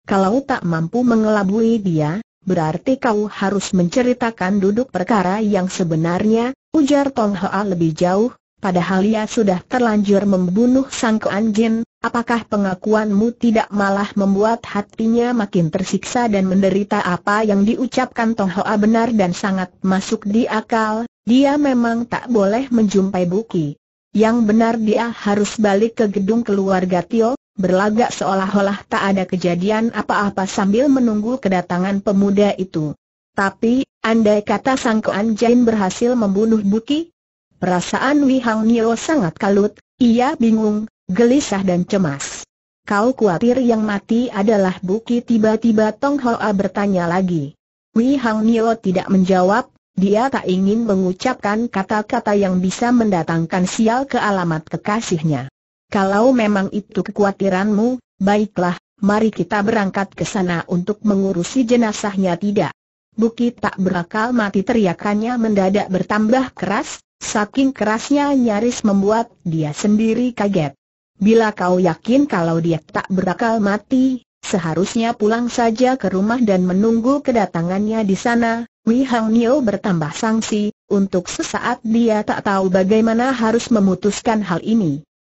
Kalau tak mampu mengelabui dia, berarti kau harus menceritakan duduk perkara yang sebenarnya, ujar Tong Hoa lebih jauh, padahal ia sudah terlanjur membunuh sang Jin, apakah pengakuanmu tidak malah membuat hatinya makin tersiksa dan menderita apa yang diucapkan Tong Hoa benar dan sangat masuk di akal, dia memang tak boleh menjumpai Buki. Yang benar dia harus balik ke gedung keluarga Tio, berlagak seolah-olah tak ada kejadian apa-apa sambil menunggu kedatangan pemuda itu. Tapi, andai kata Sang Kuan Jain berhasil membunuh Buki, perasaan Wi Hang Nio sangat kalut, ia bingung, gelisah dan cemas. Kau khawatir yang mati adalah Buki tiba-tiba Tong Hoa bertanya lagi. Wi Hang Nio tidak menjawab, dia tak ingin mengucapkan kata-kata yang bisa mendatangkan sial ke alamat kekasihnya. Kalau memang itu kekhawatiranmu, baiklah, mari kita berangkat ke sana untuk mengurusi jenazahnya tidak. Bukit tak berakal mati teriakannya mendadak bertambah keras, saking kerasnya nyaris membuat dia sendiri kaget. Bila kau yakin kalau dia tak berakal mati, seharusnya pulang saja ke rumah dan menunggu kedatangannya di sana, Wei Hang Nio bertambah sangsi, untuk sesaat dia tak tahu bagaimana harus memutuskan hal ini.